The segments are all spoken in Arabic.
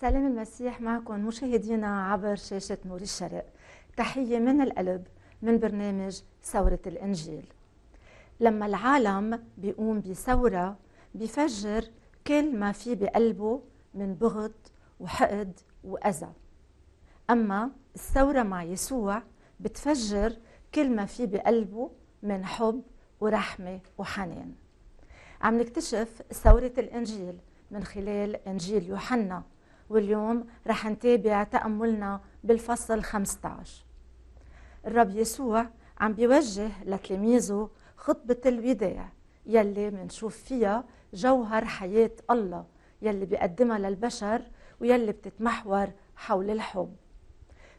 سلام المسيح معكم مشاهدينا عبر شاشة نور الشرق تحية من القلب من برنامج ثورة الإنجيل لما العالم بيقوم بثورة بيفجر كل ما في بقلبه من بغض وحقد وأذى أما الثورة مع يسوع بتفجر كل ما في بقلبه من حب ورحمة وحنان عم نكتشف ثورة الإنجيل من خلال إنجيل يوحنا واليوم رح نتابع تأملنا بالفصل 15 الرب يسوع عم بيوجه لتلاميذه خطبة الوداع يلي منشوف فيها جوهر حياة الله يلي بيقدمها للبشر ويلي بتتمحور حول الحب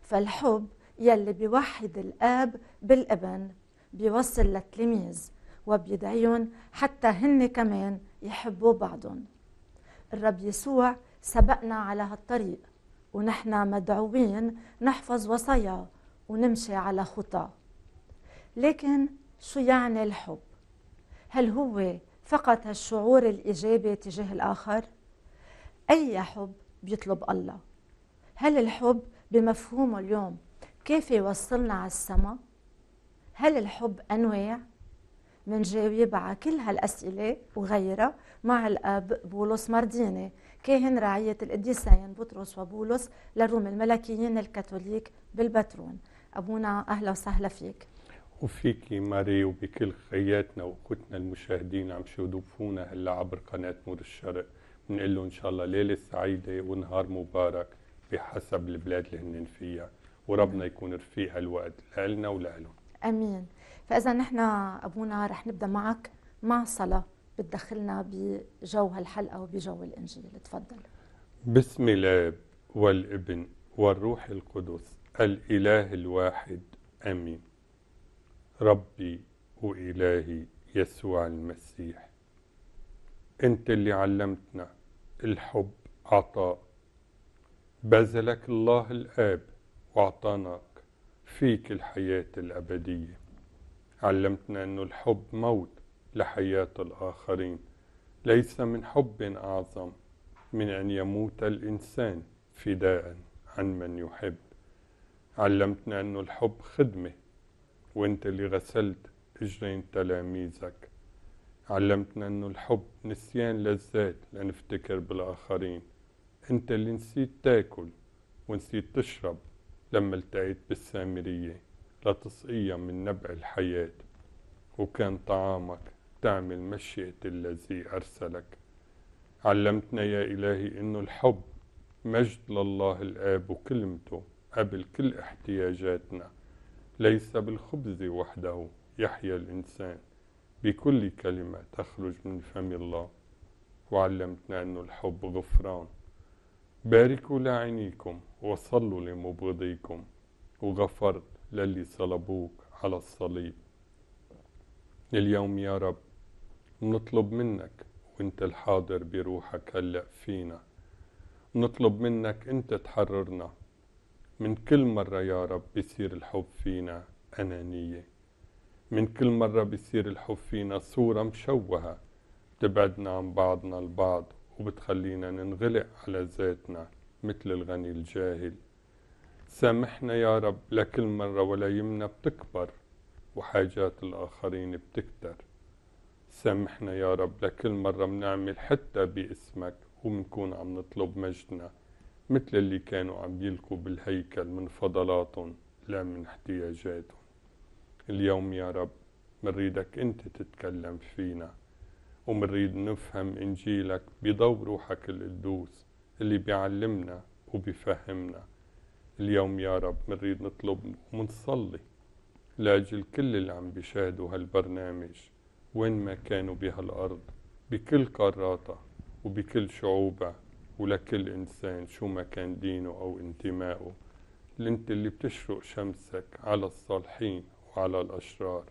فالحب يلي بيوحد الآب بالابن بيوصل للتلاميذ وبيدعيهم حتى هن كمان يحبوا بعضهم الرب يسوع سبقنا على هالطريق ونحن مدعوين نحفظ وصايا ونمشي على خطاه لكن شو يعني الحب هل هو فقط الشعور الإيجابي تجاه الآخر أي حب بيطلب الله هل الحب بمفهومه اليوم كيف يوصلنا على السماء هل الحب أنواع منجاوب على كل هالأسئلة وغيرها مع الأب بولس مارديني كاهن رعية القديسين بطرس وبولس للروم الملكيين الكاثوليك بالبترون أبونا أهلا وسهلا فيك وفيك ماري وبكل خياتنا وأخوتنا المشاهدين عم شوفونا هلا عبر قناة نور الشرق بنقول له إن شاء الله ليلة سعيدة ونهار مبارك بحسب البلاد اللي هن فيها وربنا يكون رفيق هالوقت لنا ولهم امين فاذا نحن ابونا رح نبدا معك مع صلاه بتدخلنا بجو هالحلقة وبجو الإنجيل تفضل بسم الله والابن والروح القدس الإله الواحد أمين ربي وإلهي يسوع المسيح أنت اللي علمتنا الحب عطاء بذلك الله الآب وأعطاناك فيك الحياة الأبدية علمتنا أنه الحب موت لحياة الآخرين ليس من حب أعظم من أن يموت الإنسان فداء عن من يحب علمتنا أن الحب خدمة وانت اللي غسلت اجرين تلاميذك علمتنا أن الحب نسيان لذات لنفتكر بالآخرين انت اللي نسيت تاكل ونسيت تشرب لما التقيت بالسامرية لتسقيها من نبع الحياة وكان طعامك تعمل مشيئة الذي أرسلك علمتنا يا إلهي إنه الحب مجد لله الآب وكلمته قبل كل احتياجاتنا ليس بالخبز وحده يحيا الإنسان بكل كلمة تخرج من فم الله وعلمتنا أنه الحب غفران باركوا لعينيكم وصلوا لمبغضيكم وغفرت للي صلبوك على الصليب اليوم يا رب نطلب منك وانت الحاضر بروحك هلأ فينا نطلب منك انت تحررنا من كل مرة يا رب بيصير الحب فينا أنانية من كل مرة بيصير الحب فينا صورة مشوهة بتبعدنا عن بعضنا البعض وبتخلينا ننغلق على ذاتنا مثل الغني الجاهل سامحنا يا رب لكل مرة ولا يمنا بتكبر وحاجات الآخرين بتكتر سامحنا يا رب لكل مرة بنعمل حتى باسمك وبنكون عم نطلب مجدنا مثل اللي كانوا عم يلقوا بالهيكل من فضلاتهم لا من احتياجاتهم اليوم يا رب منريدك انت تتكلم فينا ومنريد نفهم انجيلك بضوء روحك القدوس اللي بيعلمنا وبيفهمنا اليوم يا رب منريد نطلب ومنصلي لاجل كل اللي عم بيشاهدوا هالبرنامج وين ما كانوا بهالأرض بكل قاراتها وبكل شعوبها ولكل إنسان شو ما كان دينه أو انتمائه انت اللي بتشرق شمسك على الصالحين وعلى الأشرار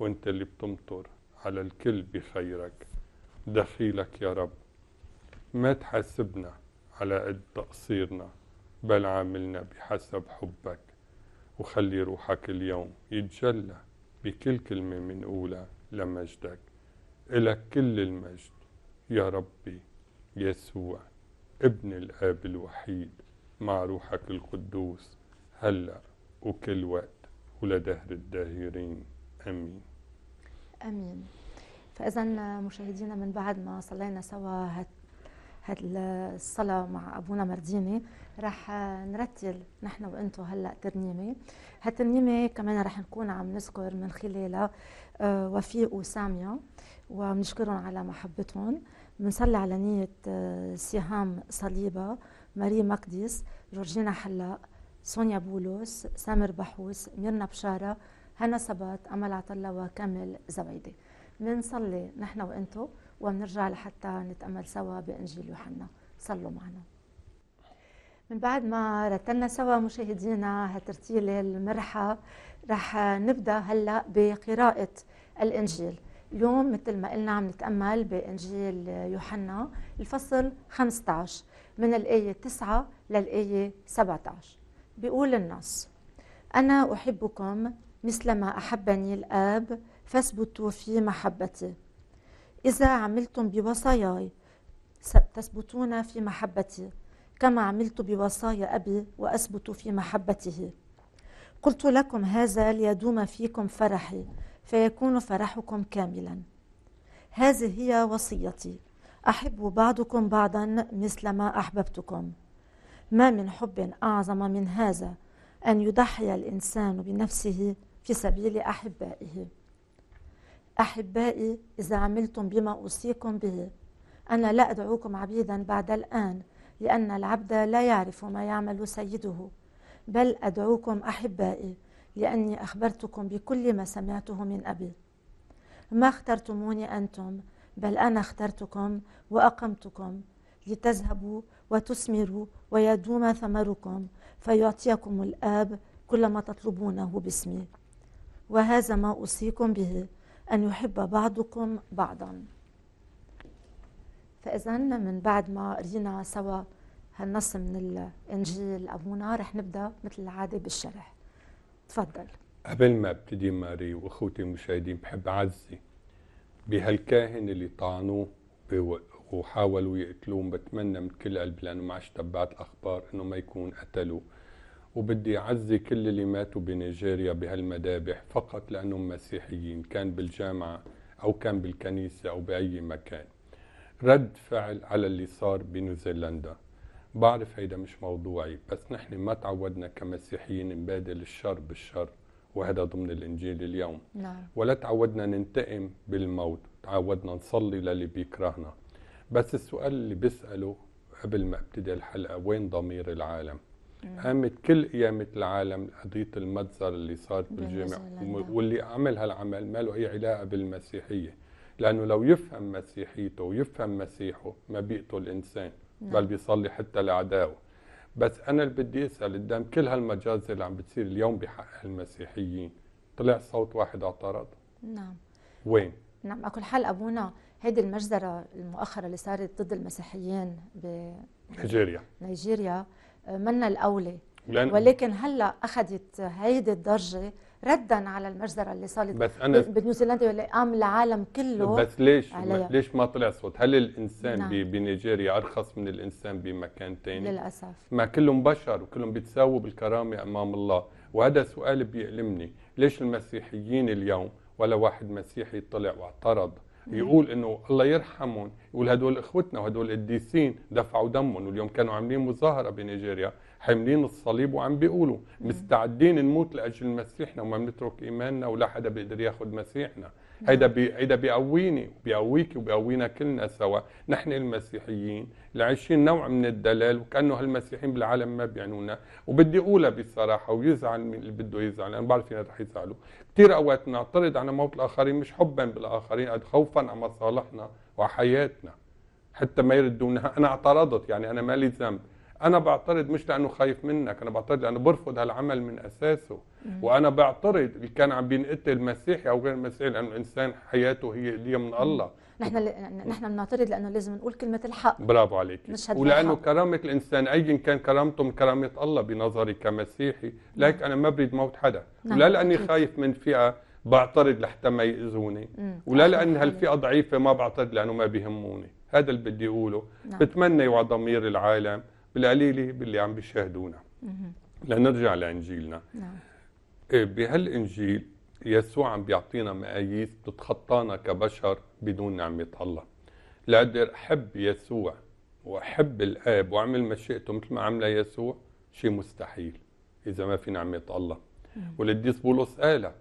وانت اللي بتمطر على الكل بخيرك دخيلك يا رب ما تحاسبنا على قد تقصيرنا بل عاملنا بحسب حبك وخلي روحك اليوم يتجلى بكل كلمة منقولها لمجدك إلك كل المجد يا ربي يسوع ابن الآب الوحيد مع روحك القدوس هلأ وكل وقت ولدهر الداهرين آمين آمين فإذا مشاهدينا من بعد ما صلينا سوا هذه الصلاة مع أبونا مرديني رح نرتل نحن وأنتم هلأ ترنيمة هالترنيمة كمان رح نكون عم نذكر من خلالها آه، وفيق وسامية وبنشكرهم على محبتهم بنصلي على نية آه، سهام صليبة ماري مقدس جورجينا حلاق سونيا بولوس سامر بحوس ميرنا بشارة هنا سبات أمل عطلة وكامل زبيدي بنصلي نحن وأنتم وبنرجع لحتى نتأمل سوا بإنجيل يوحنا صلوا معنا من بعد ما رتلنا سوا مشاهدينا هالترتيلة المرحة رح نبدأ هلأ بقراءة الإنجيل اليوم مثل ما قلنا عم نتأمل بإنجيل يوحنا الفصل 15 من الآية 9 للآية 17 بيقول النص أنا أحبكم مثلما أحبني الآب فاثبتوا في محبتي إذا عملتم بوصاياي تثبتون في محبتي كما عملت بوصايا أبي وأثبت في محبته قلت لكم هذا ليدوم فيكم فرحي فيكون فرحكم كاملا هذه هي وصيتي أحب بعضكم بعضا مثل ما أحببتكم ما من حب أعظم من هذا أن يضحي الإنسان بنفسه في سبيل أحبائه أحبائي إذا عملتم بما أوصيكم به أنا لا أدعوكم عبيدا بعد الآن لأن العبد لا يعرف ما يعمل سيده بل أدعوكم أحبائي لأني أخبرتكم بكل ما سمعته من أبي ما اخترتموني أنتم بل أنا اخترتكم وأقمتكم لتذهبوا وتثمروا ويدوم ثمركم فيعطيكم الآب كل ما تطلبونه باسمي وهذا ما أوصيكم به أن يحب بعضكم بعضا فإذا من بعد ما قرينا سوا هالنص من الإنجيل أبونا رح نبدأ مثل العادة بالشرح تفضل قبل ما ابتدي ماري واخوتي المشاهدين بحب اعزي بهالكاهن اللي طعنوه وحاولوا يقتلوه بتمنى من كل قلبي لانه ما عشت تبعت الاخبار انه ما يكون قتلوه وبدي أعزي كل اللي ماتوا بنيجيريا بهالمذابح فقط لأنهم مسيحيين كان بالجامعة أو كان بالكنيسة أو بأي مكان رد فعل على اللي صار بنيوزيلندا بعرف هيدا مش موضوعي بس نحن ما تعودنا كمسيحيين نبادل الشر بالشر وهذا ضمن الإنجيل اليوم نعم. ولا تعودنا ننتقم بالموت تعودنا نصلي للي بيكرهنا بس السؤال اللي بسأله قبل ما ابتدي الحلقة وين ضمير العالم قامت كل قيامة العالم قضية المجزر اللي صارت بالجامع واللي عمل هالعمل ما له أي علاقة بالمسيحية لأنه لو يفهم مسيحيته ويفهم مسيحه ما بيقتل إنسان نعم. بل بيصلي حتى لعداوه بس أنا اللي بدي أسأل قدام كل هالمجازر اللي عم بتصير اليوم بحق المسيحيين طلع صوت واحد اعترض نعم وين؟ نعم على كل حال أبونا هيدي المجزرة المؤخرة اللي صارت ضد المسيحيين ب نيجيريا نيجيريا منا الاولى ولكن هلا اخذت هيدي الضجه ردا على المجزره اللي صارت بس أنا بنيوزيلندا واللي قام العالم كله بس ليش عليها. ليش ما طلع صوت؟ هل الانسان نعم. بنيجيريا ارخص من الانسان بمكان ثاني؟ للاسف ما كلهم بشر وكلهم بيتساووا بالكرامه امام الله، وهذا سؤال بيألمني، ليش المسيحيين اليوم ولا واحد مسيحي طلع واعترض يقول انه الله يرحمهم يقول هدول اخوتنا وهدول قديسين دفعوا دمهم واليوم كانوا عاملين مظاهره بنيجيريا حاملين الصليب وعم بيقولوا مستعدين نموت لاجل مسيحنا وما بنترك ايماننا ولا حدا بيقدر ياخذ مسيحنا هيدا بي هيدا بيقويني بيقويك وبيقوينا كلنا سوا نحن المسيحيين اللي عايشين نوع من الدلال وكانه هالمسيحيين بالعالم ما بيعنونا وبدي اقولها بصراحه ويزعل من اللي بده يزعل انا بعرف انه رح يزعلوا كثير اوقات نعترض على موت الاخرين مش حبا بالاخرين قد خوفا على مصالحنا وحياتنا حتى ما يردونها انا اعترضت يعني انا مالي ذنب انا بعترض مش لانه خايف منك انا بعترض لانه برفض هالعمل من اساسه وانا بعترض اللي كان عم بينقتل مسيحي او غير مسيحي لانه الانسان حياته هي اللي من الله نحن ل... نحن بنعترض لانه لازم نقول كلمه الحق برافو عليك ولانه الحق. كرامه الانسان ايا كان كرامته من كرامه الله بنظري كمسيحي نعم. لكن انا ما بريد موت حدا نعم. ولا لاني خايف من فئه بعترض لحتى ما يأذوني نعم، ولا لان نعم. هالفئه ضعيفه ما بعترض لانه ما بيهموني هذا اللي بدي اقوله نعم. بتمنى يوعى ضمير العالم بالعليلة باللي عم بيشاهدونا لنرجع لإنجيلنا نعم. إيه، بهالإنجيل يسوع عم بيعطينا مقاييس بتتخطانا كبشر بدون نعمة الله لأقدر أحب يسوع وأحب الآب وأعمل مشيئته مثل ما عملها يسوع شيء مستحيل إذا ما في نعمة الله والقديس بولس قالها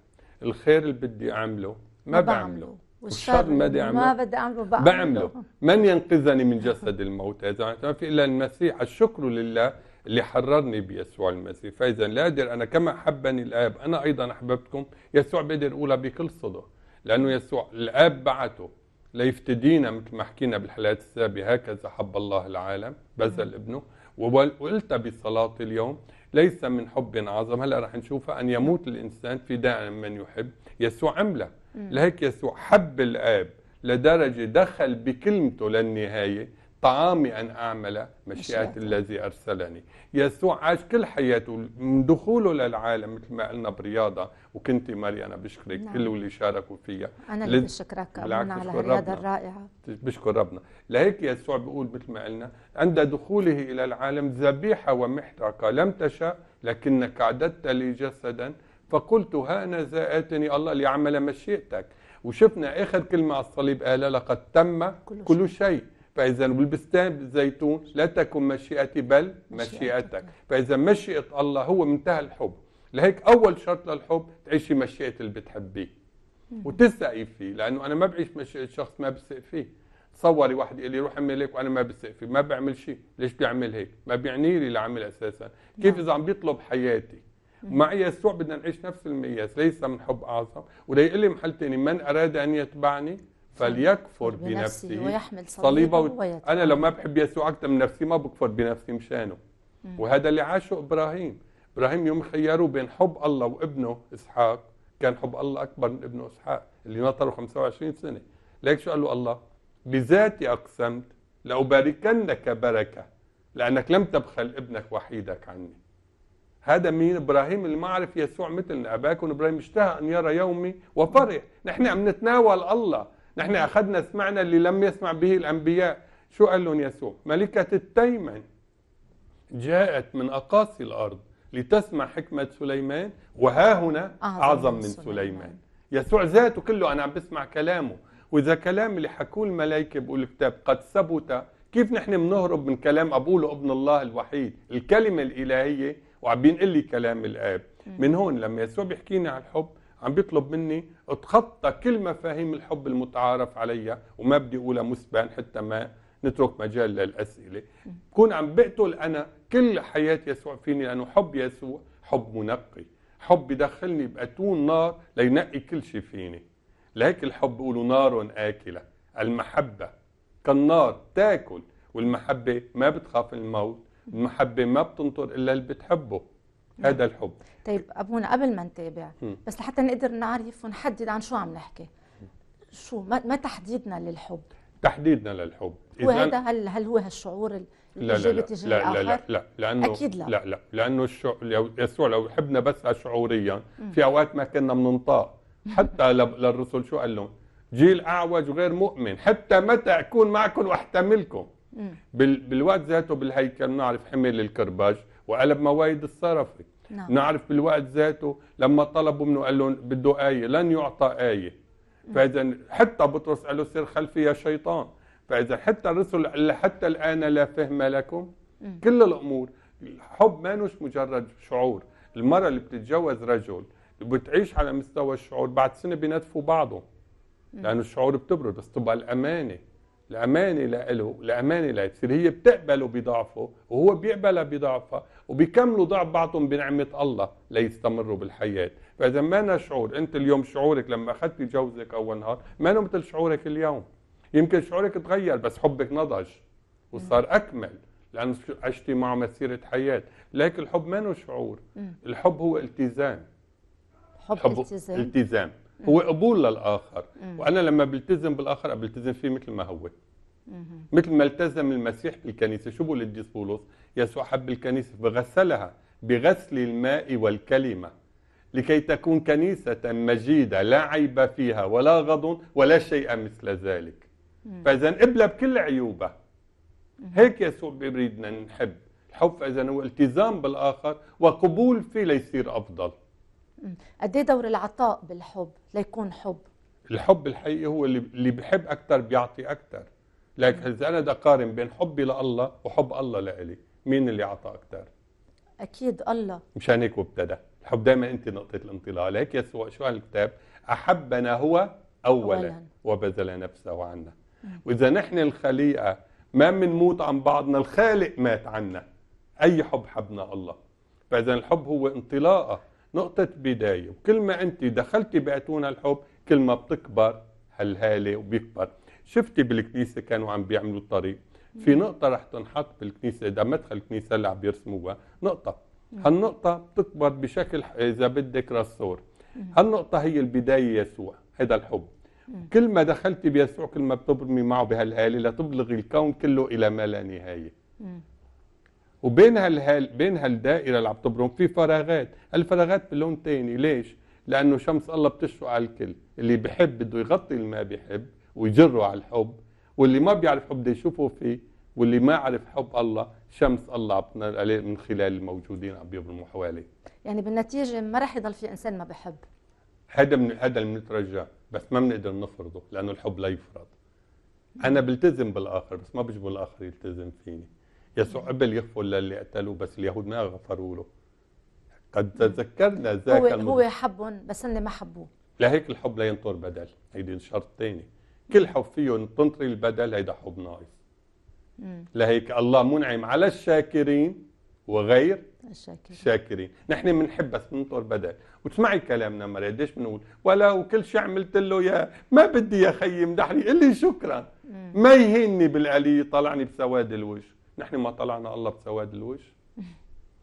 الخير اللي بدي أعمله ما بعمله والشر ما بدي أعمله ما بدي أعمله بعمله, بعمله. من ينقذني من جسد الموت إذا في إلا المسيح الشكر لله اللي حررني بيسوع المسيح فإذا لا أدر أنا كما احبني الآب أنا أيضا أحببتكم يسوع بقدر أقولها بكل صدق لأنه يسوع الآب بعته ليفتدينا مثل ما حكينا بالحلقات السابقة هكذا حب الله العالم بذل ابنه وقلت بصلاة اليوم ليس من حب عظم هلا رح نشوفها أن يموت الإنسان فداء من يحب يسوع عملها لهيك يسوع حب الآب لدرجة دخل بكلمته للنهاية طعامي أن أعمل مشيئة الذي أرسلني يسوع عاش كل حياته من دخوله للعالم مثل ما قلنا برياضة وكنت ماري أنا بشكرك نعم. كل اللي شاركوا فيها أنا اللي بشكرك على هالرياضة الرائعة بشكر ربنا لهيك يسوع بيقول مثل ما قلنا عند دخوله إلى العالم ذبيحة ومحرقة لم تشأ لكنك أعددت لي جسدا فقلت هانذا اتني الله ليعمل مشيئتك وشفنا اخر كلمه على الصليب قال لقد تم كل, كل شيء, شيء. فاذا والبستان بالزيتون لا تكن مشيئتي بل مشيئتك فاذا مشيئه الله هو منتهى الحب لهيك اول شرط للحب تعيشي مشيئه اللي بتحبيه وتسقي فيه لانه انا ما بعيش مشيئه شخص ما بثق فيه تصوري واحد يقول لي روح اعمل هيك وانا ما بثق فيه ما بعمل شيء ليش بيعمل هيك ما بيعني لي اللي اساسا كيف نعم. اذا عم بيطلب حياتي مع يسوع بدنا نعيش نفس المياس ليس من حب اعظم وده يقول لي محل تاني من اراد ان يتبعني فليكفر بنفسه ويحمل صليبه و... انا ما بحب يسوع اكثر من نفسي ما بكفر بنفسي مشانه مم. وهذا اللي عاشه ابراهيم ابراهيم يوم خيروا بين حب الله وابنه اسحاق كان حب الله اكبر من ابنه اسحاق اللي نطره 25 سنه ليك شو قال له الله بذاتي اقسمت لاباركنك بركه لانك لم تبخل ابنك وحيدك عني هذا مين ابراهيم اللي ما عرف يسوع مثل اباكم ابراهيم اشتهى ان يرى يومي وفرح نحن عم نتناول الله نحن اخذنا سمعنا اللي لم يسمع به الانبياء شو قال لهم يسوع ملكه التيمن جاءت من اقاصي الارض لتسمع حكمه سليمان وها هنا اعظم من سليمان, سليمان. يسوع ذاته كله انا عم بسمع كلامه واذا كلام اللي حكوه الملائكه بقول الكتاب قد ثبت كيف نحن بنهرب من كلام ابوه ابن الله الوحيد الكلمه الالهيه وعم بينقل لي كلام الاب من هون لما يسوع بيحكيني عن الحب عم بيطلب مني اتخطى كل مفاهيم الحب المتعارف عليها وما بدي اقولها مسبان حتى ما نترك مجال للاسئله بكون عم بقتل انا كل حياه يسوع فيني لانه حب يسوع حب منقي حب بدخلني باتون نار لينقي كل شيء فيني لهيك الحب بيقولوا نار اكله المحبه كالنار تاكل والمحبه ما بتخاف الموت المحبه ما بتنطر الا اللي بتحبه هذا نعم. الحب طيب ابونا قبل ما نتابع بس لحتى نقدر نعرف ونحدد عن شو عم نحكي شو ما تحديدنا للحب تحديدنا للحب وهذا هل هل هو هالشعور الايجابي لا لا لا لا لا لانه اكيد لا لا لا لانه الشعور يسوع لو حبنا بس شعوريا في اوقات ما كنا بننطاق حتى للرسل شو قال لهم؟ جيل اعوج غير مؤمن حتى متى اكون معكم واحتملكم بال... بالوقت ذاته بالهيكل بنعرف حمل الكرباج وقلب موايد الصرفة نعم. نعرف بالوقت ذاته لما طلبوا منه قال لهم بده آية لن يعطى آية فإذا حتى بطرس قال له سير خلفي يا شيطان فإذا حتى الرسل حتى الآن لا فهم لكم كل الأمور الحب ما مجرد شعور المرأة اللي بتتجوز رجل بتعيش على مستوى الشعور بعد سنة بينتفوا بعضهم لأنه الشعور بتبرد بس تبقى الأمانة الأمانة لإله الأمانة لتصير هي بتقبله بضعفه وهو بيقبلها بضعفها وبيكملوا ضعف بعضهم بنعمة الله ليستمروا بالحياة فإذا ما لنا شعور أنت اليوم شعورك لما أخذت جوزك أول نهار ما مثل شعورك اليوم يمكن شعورك تغير بس حبك نضج وصار أكمل لأنه عشتي معه مسيرة حياة لكن الحب ما له شعور الحب هو التزام حب, التزام التزام هو قبول للاخر وانا لما بلتزم بالاخر بلتزم فيه مثل ما هو مثل ما التزم المسيح بالكنيسه شو بقول القديس بولس يسوع حب الكنيسه فغسلها بغسل الماء والكلمه لكي تكون كنيسة مجيدة لا عيب فيها ولا غضن ولا شيء مثل ذلك فإذا قبلها بكل عيوبها هيك يسوع بيريدنا نحب الحب إذا هو التزام بالآخر وقبول فيه ليصير أفضل قد ايه دور العطاء بالحب ليكون حب الحب الحقيقي هو اللي اللي بحب اكثر بيعطي اكثر لكن اذا انا بدي اقارن بين حبي لله وحب الله لإلي مين اللي عطى اكثر اكيد الله مشان هيك وابتدى الحب دائما انت نقطه الانطلاق لهيك يسوع شو الكتاب احبنا هو أولاً. وبذل نفسه عنا واذا نحن الخليقه ما بنموت عن بعضنا الخالق مات عنا اي حب حبنا الله فاذا الحب هو انطلاقه نقطة بداية وكل ما أنت دخلتي بعتونا الحب كل ما بتكبر هالهالة وبيكبر شفتي بالكنيسة كانوا عم بيعملوا الطريق في نقطة رح تنحط بالكنيسة إذا مدخل الكنيسة اللي عم بيرسموها نقطة هالنقطة بتكبر بشكل إذا بدك رسور هالنقطة هي البداية يسوع هذا الحب كل ما دخلتي بيسوع كل ما بتبرمي معه بهالآلة لتبلغي الكون كله إلى ما لا نهاية وبين الهال بين هالدائره اللي عم تبرم في فراغات الفراغات بلون تاني ليش لانه شمس الله بتشرق على الكل اللي بحب بده يغطي اللي ما بحب ويجره على الحب واللي ما بيعرف حب بده يشوفه فيه واللي ما عرف حب الله شمس الله عم تنال عليه من خلال الموجودين عم بيبرموا حواليه يعني بالنتيجه ما راح يضل في انسان ما بحب هذا من هذا اللي بنترجاه بس ما بنقدر نفرضه لانه الحب لا يفرض انا بلتزم بالاخر بس ما بجبر الاخر يلتزم فيني يسوع قبل يغفر للي قتلوه بس اليهود ما غفروا له قد تذكرنا ذاك هو هو حبهم بس هن ما حبوه لهيك الحب لا ينطر بدل هيدي شرط ثاني كل حب فيه تنطري البدل هيدا حب ناقص لهيك الله منعم على الشاكرين وغير الشاكرين الشاكرين نحن بنحب بس بننطر بدل وتسمعي كلامنا مريم قديش بنقول ولا وكل شيء عملت له يا ما بدي يا خيي امدحني قل لي شكرا ما يهني بالقليل طلعني بسواد الوجه نحن ما طلعنا الله بسواد الوجه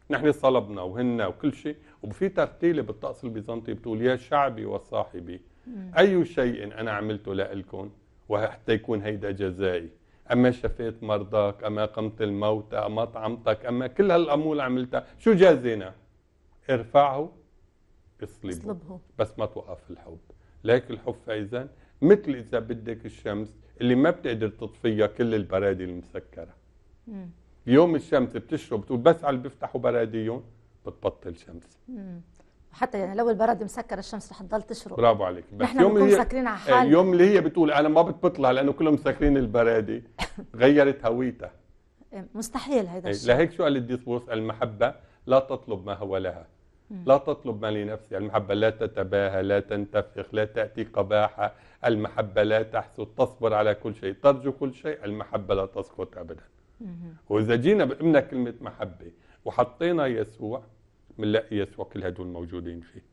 نحن صلبنا وهنا وكل شيء وفي ترتيله بالطقس البيزنطي بتقول يا شعبي وصاحبي اي شيء انا عملته لألكم وحتى يكون هيدا جزائي اما شفيت مرضاك اما قمت الموتى اما طعمتك اما كل هالامور عملتها شو جازينا ارفعه اصلبه, اصلبه. بس ما توقف الحب ليك الحب فاذا مثل اذا بدك الشمس اللي ما بتقدر تطفيها كل البرادي المسكره يوم الشمس بتشرب بتقول بس على اللي بيفتحوا براديون بتبطل شمس حتى يعني لو البرد مسكر الشمس رح تضل تشرب برافو عليك بس نحن يوم اللي مسكرين على إيه، حالنا اليوم اللي هي بتقول انا ما بتطلع لانه كلهم مسكرين البرادي غيرت هويتها إيه، مستحيل هذا إيه، الشيء لهيك شو قال الديسبوس المحبه لا تطلب ما هو لها لا تطلب ما لنفسها المحبة لا تتباهى لا تنتفخ لا تأتي قباحة المحبة لا تحسد تصبر على كل شيء ترجو كل شيء المحبة لا تسقط أبدا واذا جينا بقمنا كلمه محبه وحطينا يسوع بنلاقي يسوع كل هدول موجودين فيه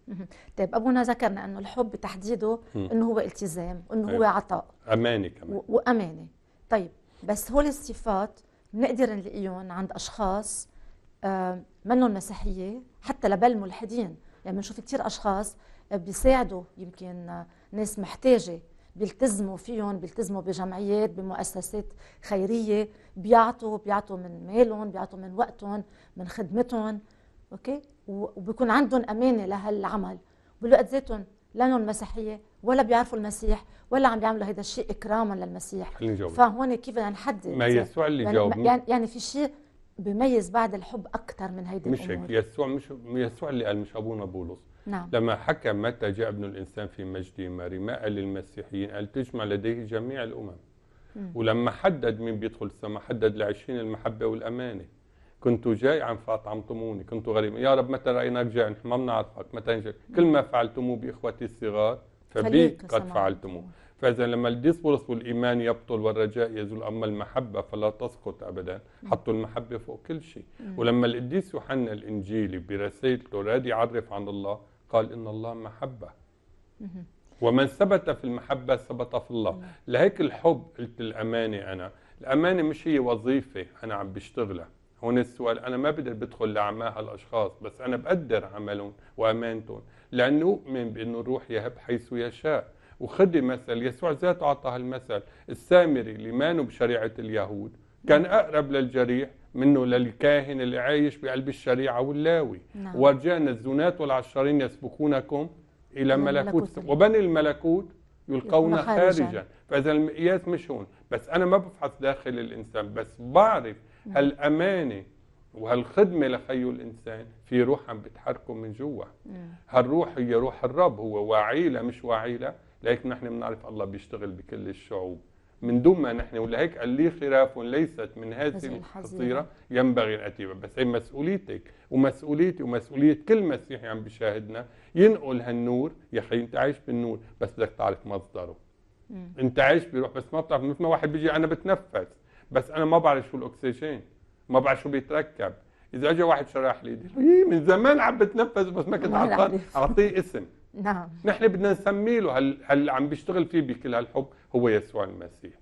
طيب ابونا ذكرنا انه الحب تحديده انه هو التزام انه هو أيوة. عطاء امانه كمان وامانه طيب بس هول الصفات بنقدر نلاقيهم عند اشخاص آه، منهم مسيحيه حتى لبل ملحدين يعني بنشوف كثير اشخاص بيساعدوا يمكن ناس محتاجه بيلتزموا فيهم بيلتزموا بجمعيات بمؤسسات خيريه بيعطوا بيعطوا من مالهم بيعطوا من وقتهم من خدمتهم اوكي وبكون عندهم امانه لهالعمل بالوقت ذاتهم لا مسيحيه ولا بيعرفوا المسيح ولا عم بيعملوا هذا الشيء اكراما للمسيح فهون كيف بدنا نحدد يعني ما يسوع اللي جاوبني يعني, يعني في شيء بيميز بعد الحب اكثر من هيدي مش الامور مش هيك يسوع مش يسوع اللي قال مش ابونا بولس نعم. لما حكى متى جاء ابن الإنسان في مجد ماري ما قال للمسيحيين قال تجمع لديه جميع الأمم مم. ولما حدد مين بيدخل السماء حدد لعشرين المحبة والأمانة كنتوا جائعا فأطعمتموني كنتوا غريبا يا رب متى رأيناك جائعا نحن ما بنعرفك متى جائع كل ما فعلتموه بإخوتي الصغار فبي قد فعلتموه فإذا لما يصبرص والإيمان يبطل والرجاء يزول أما المحبة فلا تسقط أبدا حطوا المحبة فوق كل شيء ولما القديس يوحنا الإنجيلي برسالته راد يعرف عن الله قال إن الله محبة ومن ثبت في المحبة ثبت في الله لهيك الحب قلت الأمانة أنا الأمانة مش هي وظيفة أنا عم بشتغلها هون السؤال أنا ما بقدر بدخل لعماها الأشخاص بس أنا بقدر عملهم وأمانتهم لأنه أؤمن بأنه الروح يهب حيث يشاء وخدي مثل يسوع ذاته أعطى هالمثل السامري اللي مانو بشريعة اليهود كان أقرب للجريح منه للكاهن اللي عايش بقلب الشريعة واللاوي نعم. ورجعنا الزنات والعشرين يسبقونكم إلى ملكوت وبني الملكوت يلقون خارجا. خارجا فإذا المقياس مش هون بس أنا ما بفحص داخل الإنسان بس بعرف نعم. هالأمانة وهالخدمة لخيو الإنسان في روح عم بتحركه من جوا نعم. هالروح هي روح الرب هو واعيلة مش واعيلة لكن نحن بنعرف الله بيشتغل بكل الشعوب من دون ما نحن ولهيك قال لي خراف ليست من هذه القصيره ينبغي الاتيبه بس هي إيه مسؤوليتك ومسؤوليتي ومسؤوليه كل مسيحي عم بيشاهدنا ينقل هالنور يا اخي انت عايش بالنور بس بدك تعرف مصدره مم. انت عايش بروح بس ما بتعرف مثل ما واحد بيجي انا بتنفس بس انا ما بعرف شو الاكسجين ما بعرف شو بيتركب اذا اجى واحد شرح لي إيه، من زمان عم بتنفس بس ما كنت اعطيه اسم نعم نحن بدنا نسمي له هل, هل عم بيشتغل فيه بكل هالحب هو يسوع المسيح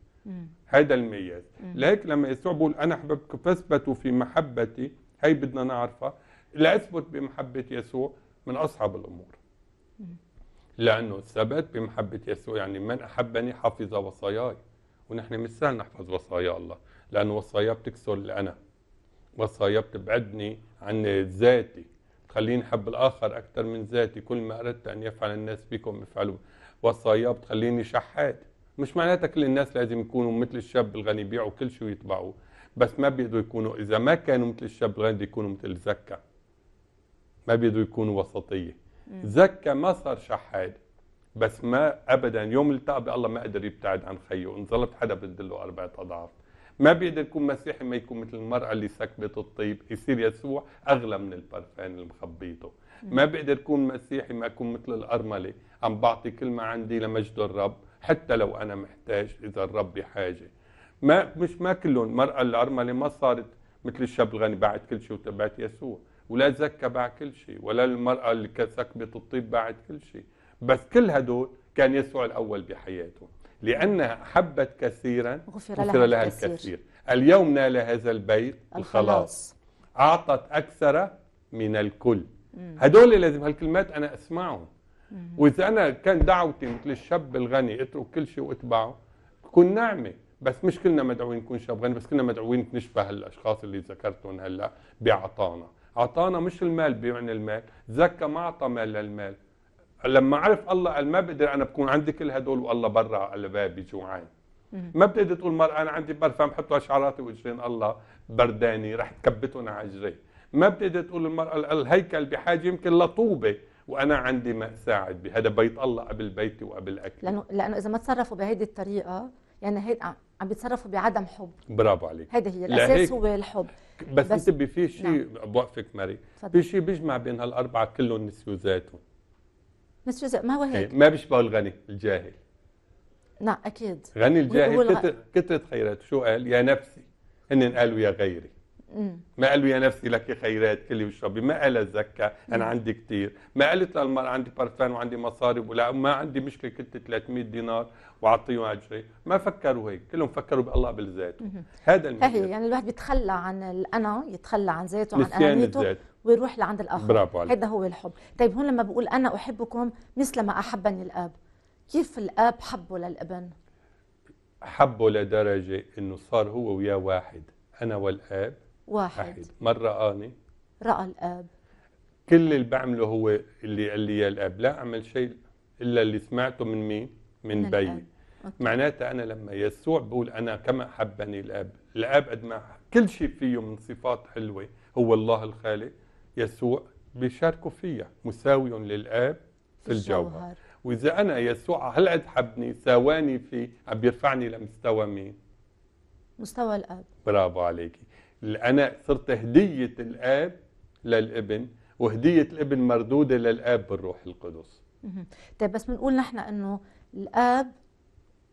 هذا الميز لهيك لما يسوع بقول انا احببكم فاثبتوا في محبتي هي بدنا نعرفها لاثبت بمحبه يسوع من اصعب الامور لانه الثبات بمحبه يسوع يعني من احبني حفظ وصاياي ونحن مش سهل نحفظ وصايا الله لانه وصايا بتكسر الانا وصايا بتبعدني عن ذاتي تخليني احب الاخر اكثر من ذاتي كل ما اردت ان يفعل الناس بكم افعلوا وصايا بتخليني شحات مش معناتها كل الناس لازم يكونوا مثل الشاب الغني يبيعوا كل شيء ويطبعوا بس ما بيقدروا يكونوا اذا ما كانوا مثل الشاب الغني بده يكونوا مثل زكا ما بيقدروا يكونوا وسطيه زكا ما صار شحاد بس ما ابدا يوم التقى بالله ما قدر يبتعد عن خيه ان ظلت حدا بدله اربعه اضعاف ما بيقدر يكون مسيحي ما يكون مثل المرأة اللي سكبت الطيب يصير يسوع أغلى من البرفان اللي مخبيته ما بيقدر يكون مسيحي ما يكون مثل الأرملة عم بعطي كل ما عندي لمجد الرب حتى لو انا محتاج اذا ربي حاجه ما مش ما كلهم المراه الارمله ما صارت مثل الشاب الغني بعد كل شيء وتبعت يسوع ولا زكى بعد كل شيء ولا المراه اللي كسكبت الطيب بعد كل شيء بس كل هدول كان يسوع الاول بحياته لأنها أحبت كثيرا غفر, غفر لها الكثير اليوم نال هذا البيت الخلاص أعطت أكثر من الكل هدول لازم هالكلمات أنا أسمعهم واذا انا كان دعوتي مثل الشاب الغني اترك كل شيء واتبعه تكون نعمه بس مش كلنا مدعوين نكون شاب غني بس كلنا مدعوين نشبه الاشخاص اللي ذكرتهم هلا بعطانا اعطانا مش المال بيعني المال زكى ما اعطى مال للمال لما عرف الله قال ما بقدر انا بكون عندي كل هدول والله برا على بابي جوعان ما بتقدر تقول مرأة انا عندي برفان بحطوا شعراتي واجرين الله برداني رح تكبتهم على ما بتقدر تقول المرأة الهيكل بحاجه يمكن لطوبه وانا عندي ما اساعد بهذا بيت الله قبل بيتي وقبل اكلي لانه لانه اذا ما تصرفوا بهيدي الطريقه يعني هيك عم بيتصرفوا بعدم حب برافو عليك هيدا هي الاساس هو الحب بس, بس انت في شيء نعم. بوقفك ماري في شيء بيجمع بين هالاربعه كلهم نسيوا ذاتهم نسيوا ما هو هيك إيه، ما بيشبهوا الغني الجاهل نعم اكيد غني الجاهل كثرة خيراته شو قال يا نفسي هن قالوا يا غيري ما قال له يا نفسي لك خيرات كلي واشربي ما قال زكى انا عندي كثير ما قالت للمرأة عندي برفان وعندي مصاري ولا ما عندي مشكلة كنت 300 دينار واعطيهم اجري ما فكروا هيك كلهم فكروا بالله بالذات هذا المثال يعني الواحد بيتخلى عن الانا يتخلى عن ذاته عن انانيته ويروح لعند الاخر برافو عليك هذا هو الحب طيب هون لما بقول انا احبكم مثل ما احبني الاب كيف الاب حبه للابن حبه لدرجة انه صار هو وياه واحد انا والاب واحد, واحد. من رآني رأى الآب كل اللي بعمله هو اللي قال لي يا الآب لا أعمل شيء إلا اللي سمعته من مين من, من بي معناتها أنا لما يسوع بقول أنا كما حبني الآب الآب قد ما كل شيء فيه من صفات حلوة هو الله الخالق يسوع بيشاركوا فيها مساوي للآب في الجوهر وإذا أنا يسوع هل قد حبني ساواني فيه عم بيرفعني لمستوى مين مستوى الآب برافو عليكي انا صرت هديه الاب للابن وهديه الابن مردوده للاب بالروح القدس طيب بس بنقول نحن انه الاب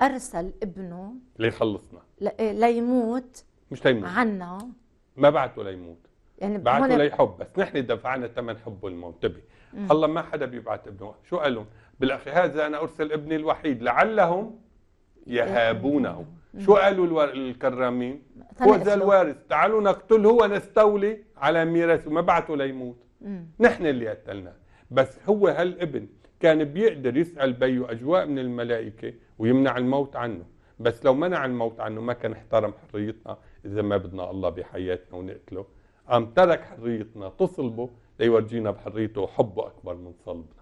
ارسل ابنه ليخلصنا إيه، ليموت مش ليموت عنا ما بعته ليموت يعني بعته ليحب بس نحن دفعنا ثمن حبه الموت الله ما حدا بيبعت ابنه شو قالهم بالاخر هذا انا ارسل ابني الوحيد لعلهم يهابونه شو قالوا الور... الكرامين هو ذا الوارث تعالوا نقتله ونستولي على ميراثه ما بعته ليموت نحن اللي قتلناه بس هو هالابن كان بيقدر يسأل بيه أجواء من الملائكة ويمنع الموت عنه بس لو منع الموت عنه ما كان احترم حريتنا إذا ما بدنا الله بحياتنا ونقتله قام ترك حريتنا تصلبه ليورجينا بحريته وحبه أكبر من صلبه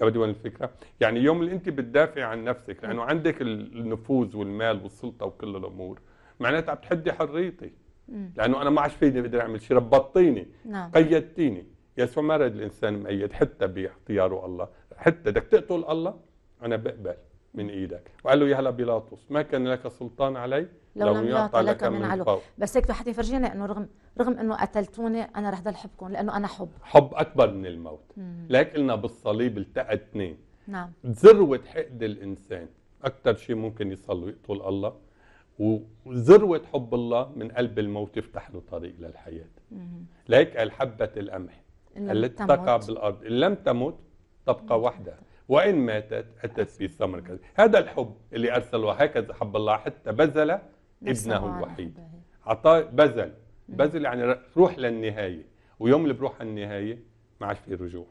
وين الفكره يعني يوم اللي انت بتدافعي عن نفسك لانه عندك النفوذ والمال والسلطه وكل الامور معناتها عم تحدي حريتي لانه انا ما عادش فيني بقدر اعمل شيء ربطتيني نعم. قيدتيني يسوع ما رد الانسان مقيد حتى باختياره الله حتى بدك تقتل الله انا بقبل من ايدك وقال له يا هلا بيلاطس ما كان لك سلطان علي لو, لو لم يعطى لك, من, من علو فوق. بس هيك حتى يفرجينا انه رغم رغم انه قتلتوني انا رح ضل حبكم لانه انا حب حب اكبر من الموت لك قلنا بالصليب التقى اثنين نعم ذروه حقد الانسان اكثر شيء ممكن يصل ويقتل الله وذروه حب الله من قلب الموت يفتح له طريق للحياه ليك قال حبه القمح التي تقع بالارض ان لم تمت تبقى وحدها وإن ماتت أتت في ثمر هذا الحب اللي أرسله هكذا حب الله حتى بذل ابنه الوحيد أعطاه بذل بذل يعني روح للنهاية ويوم اللي بروح النهاية ما عاد في رجوع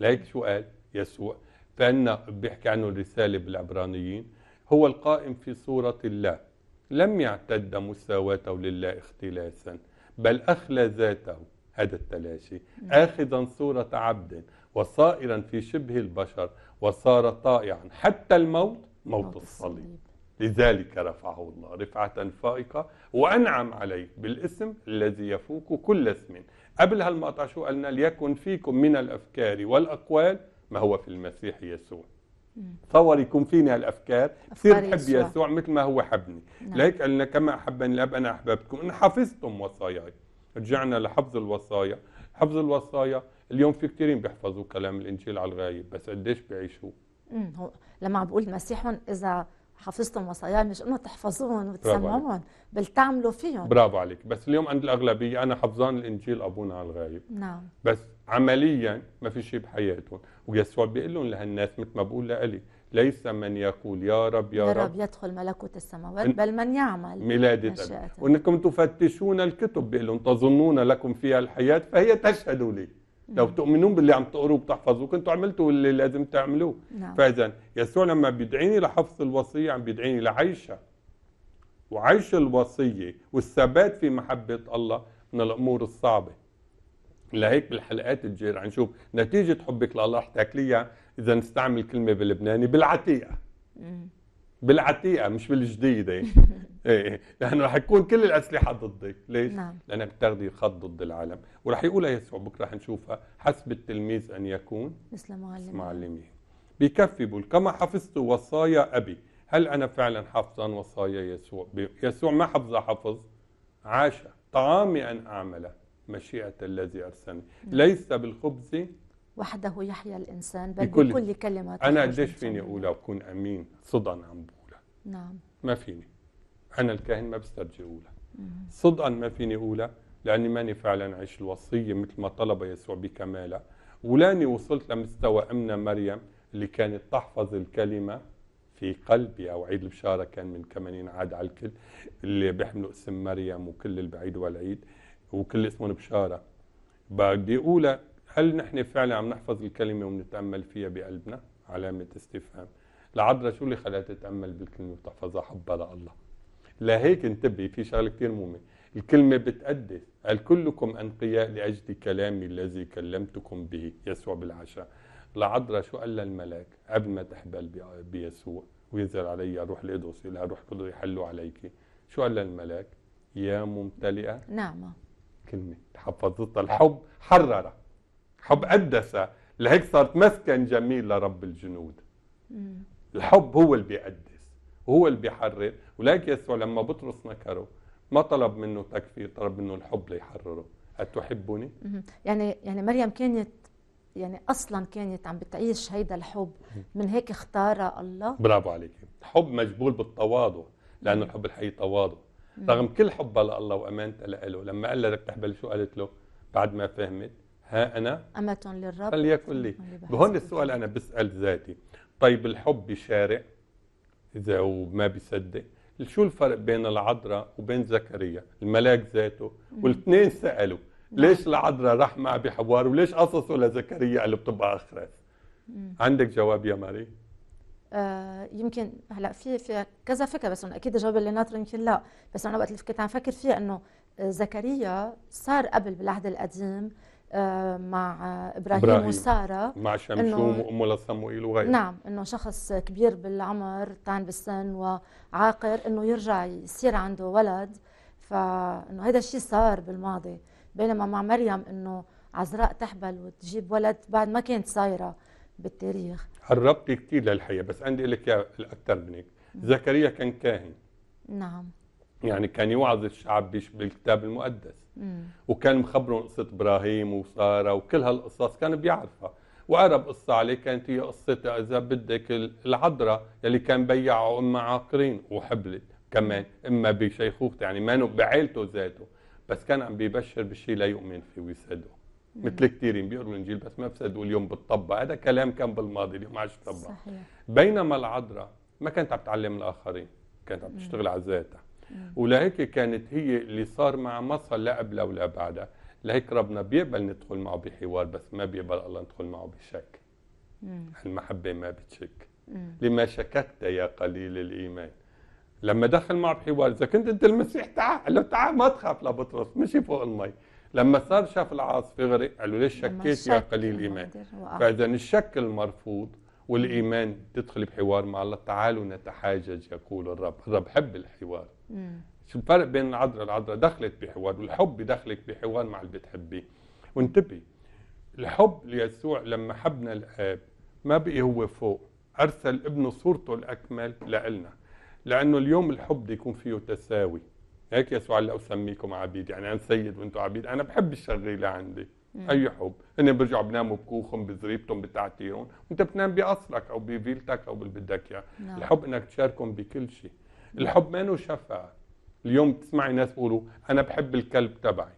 لهيك شو قال يسوع فإن بيحكي عنه الرسالة بالعبرانيين هو القائم في صورة الله لم يعتد مساواته لله اختلاسا بل أخلى ذاته هذا التلاشي آخذا صورة عبد وصائرا في شبه البشر وصار طائعا حتى الموت موت الصليب لذلك رفعه الله رفعة فائقة وأنعم عليه بالاسم الذي يفوق كل اسم قبل هالمقطع شو قالنا ليكن فيكم من الأفكار والأقوال ما هو في المسيح يسوع تصور يكون فيني هالافكار بصير حب يسوع مثل ما هو حبني نعم. لهيك قال لنا كما احبني الاب انا احببتكم ان حفظتم وصاياي رجعنا لحفظ الوصايا حفظ الوصايا اليوم في كثيرين بيحفظوا كلام الانجيل على الغايب بس قديش بيعيشوه لما عم بقول المسيحهم اذا حفظتم وصايا مش انه تحفظوهم وتسمعوهم بل تعملوا فيهم برافو عليك بس اليوم عند الاغلبيه انا حفظان الانجيل ابونا على الغايب نعم بس عمليا ما في شيء بحياتهم ويسوع بيقول لهم لهالناس مثل ما بقول لإلي ليس من يقول يا رب يا, يا رب, رب يدخل ملكوت السماوات بل من يعمل ميلاد وانكم تفتشون الكتب بيقولوا تظنون لكم فيها الحياة فهي تشهد لي لو تؤمنون باللي عم تقروه بتحفظوا كنتوا عملتوا اللي لازم تعملوه نعم. فاذا يسوع لما بيدعيني لحفظ الوصيه عم بيدعيني لعيشها وعيش الوصيه والثبات في محبه الله من الامور الصعبه لهيك بالحلقات الجايه رح نشوف نتيجه حبك لله رح تاكليها اذا نستعمل كلمه باللبناني بالعتيقه بالعتيقه مش بالجديده إيه،, ايه لانه رح يكون كل الاسلحه ضدك، ليش؟ نعم. لانك بتاخذي خط ضد العالم، ورح يقولها يسوع بكره رح نشوفها حسب التلميذ ان يكون مثل معلمه معلمه بكفي بقول كما حفظت وصايا ابي، هل انا فعلا حافظا وصايا يسوع؟ يسوع ما حفظها حفظ عاش طعامي ان اعمله مشيئه الذي ارسلني، ليس بالخبز وحده يحيا الإنسان بل بكل, بكل كلمات أنا قديش فيني أقول أكون أمين صدقا عم بقولها نعم ما فيني أنا الكاهن ما بسترجي أقولها صدقا ما فيني أقولها لأني ماني فعلا عيش الوصية مثل ما طلب يسوع بكمالها ولاني وصلت لمستوى أمنا مريم اللي كانت تحفظ الكلمة في قلبي أو عيد البشارة كان من كمان عاد على الكل اللي بيحملوا اسم مريم وكل البعيد والعيد وكل اسمهم بشارة بدي أقولها هل نحن فعلا عم نحفظ الكلمة ونتأمل فيها بقلبنا علامة استفهام لعذرا شو اللي خلاها تتأمل بالكلمة وتحفظها حبها لله لهيك انتبهي في شغلة كثير مهمة الكلمة بتقدس قال كلكم أنقياء لأجل كلامي الذي كلمتكم به يسوع بالعشاء لعذرا شو قال الملاك قبل ما تحبل بيسوع وينزل علي روح القدس لها روح القدس يحلوا عليك شو قال الملاك يا ممتلئة نعمة كلمة حفظتها الحب حررها حب قدسه لهيك صارت مسكن جميل لرب الجنود الحب هو اللي بيقدس وهو اللي بيحرر ولكن يسوع لما بطرس نكره ما طلب منه تكفير طلب منه الحب ليحرره تحبني؟ يعني يعني مريم كانت يعني اصلا كانت عم بتعيش هيدا الحب من هيك اختارها الله برافو عليك الحب مجبول بالتواضع لانه الحب الحقيقي تواضع رغم كل حبها لله وامانتها له لما قال لها بدك تحبل شو قالت له بعد ما فهمت ها أنا أمة للرب فليكن لي بهون السؤال أنا بسأل ذاتي طيب الحب بشارع إذا وما بيصدق شو الفرق بين العذراء وبين زكريا الملاك ذاته والاثنين سألوا نعم. ليش العذراء راح معه بحوار وليش قصصه لزكريا اللي بتبقى أخرس عندك جواب يا ماري؟ آه يمكن هلا في في كذا فكره بس اكيد الجواب اللي ناطره يمكن لا بس انا وقت اللي كنت عم فكر فيها انه زكريا صار قبل بالعهد القديم آه، مع ابراهيم, إبراهيم وساره مع شمشوم وام لثم وايل وغيره نعم انه شخص كبير بالعمر طعن بالسن وعاقر انه يرجع يصير عنده ولد فانه هذا الشيء صار بالماضي بينما مع مريم انه عذراء تحبل وتجيب ولد بعد ما كانت صايره بالتاريخ قربتي كثير للحياه بس عندي اقول لك يا الاكثر من هيك زكريا كان كاهن نعم يعني كان يوعظ الشعب بالكتاب المقدس وكان مخبرهم قصه ابراهيم وساره وكل هالقصص كان بيعرفها وقرب قصه عليه كانت هي قصه اذا بدك العذراء يلي كان بيعه أمه عاقرين وحبلت كمان اما بشيخوخته يعني ما بعيلته ذاته بس كان عم بيبشر بالشيء لا يؤمن فيه ويصدقه مثل كثيرين بيقروا الانجيل بس ما بصدقوا اليوم بتطبق هذا كلام كان بالماضي اليوم عادش بتطبق بينما العذراء ما كانت عم تعلم الاخرين كانت عم تشتغل على ذاتها ولهيك كانت هي اللي صار مع مصر لا قبلها ولا بعدها لهيك ربنا بيقبل ندخل معه بحوار بس ما بيقبل الله ندخل معه بشك المحبة ما بتشك لما شككت يا قليل الإيمان لما دخل معه بحوار إذا كنت أنت المسيح تعال قال له تعال ما تخاف لبطرس مشي فوق المي لما صار شاف العاصفة غرق قال له ليش شكيت يا قليل الإيمان فإذا الشك المرفوض والإيمان تدخل بحوار مع الله تعالوا نتحاجج يقول الرب الرب حب الحوار شو الفرق بين العذراء العذراء دخلت بحوار والحب بدخلك بحوار مع اللي بتحبيه وانتبهي الحب ليسوع لما حبنا الآب ما بقي هو فوق أرسل ابنه صورته الأكمل لإلنا لأنه اليوم الحب بده يكون فيه تساوي هيك يسوع قال أسميكم عبيد يعني أنا سيد وأنتم عبيد أنا بحب الشغيلة عندي مم. أي حب هن بيرجعوا بناموا بكوخهم بزريبتهم بتعتيرهم وأنت بتنام بقصرك أو بفيلتك أو باللي بدك إياه نعم. الحب إنك تشاركهم بكل شيء الحب ما له اليوم بتسمعي ناس بيقولوا أنا بحب الكلب تبعي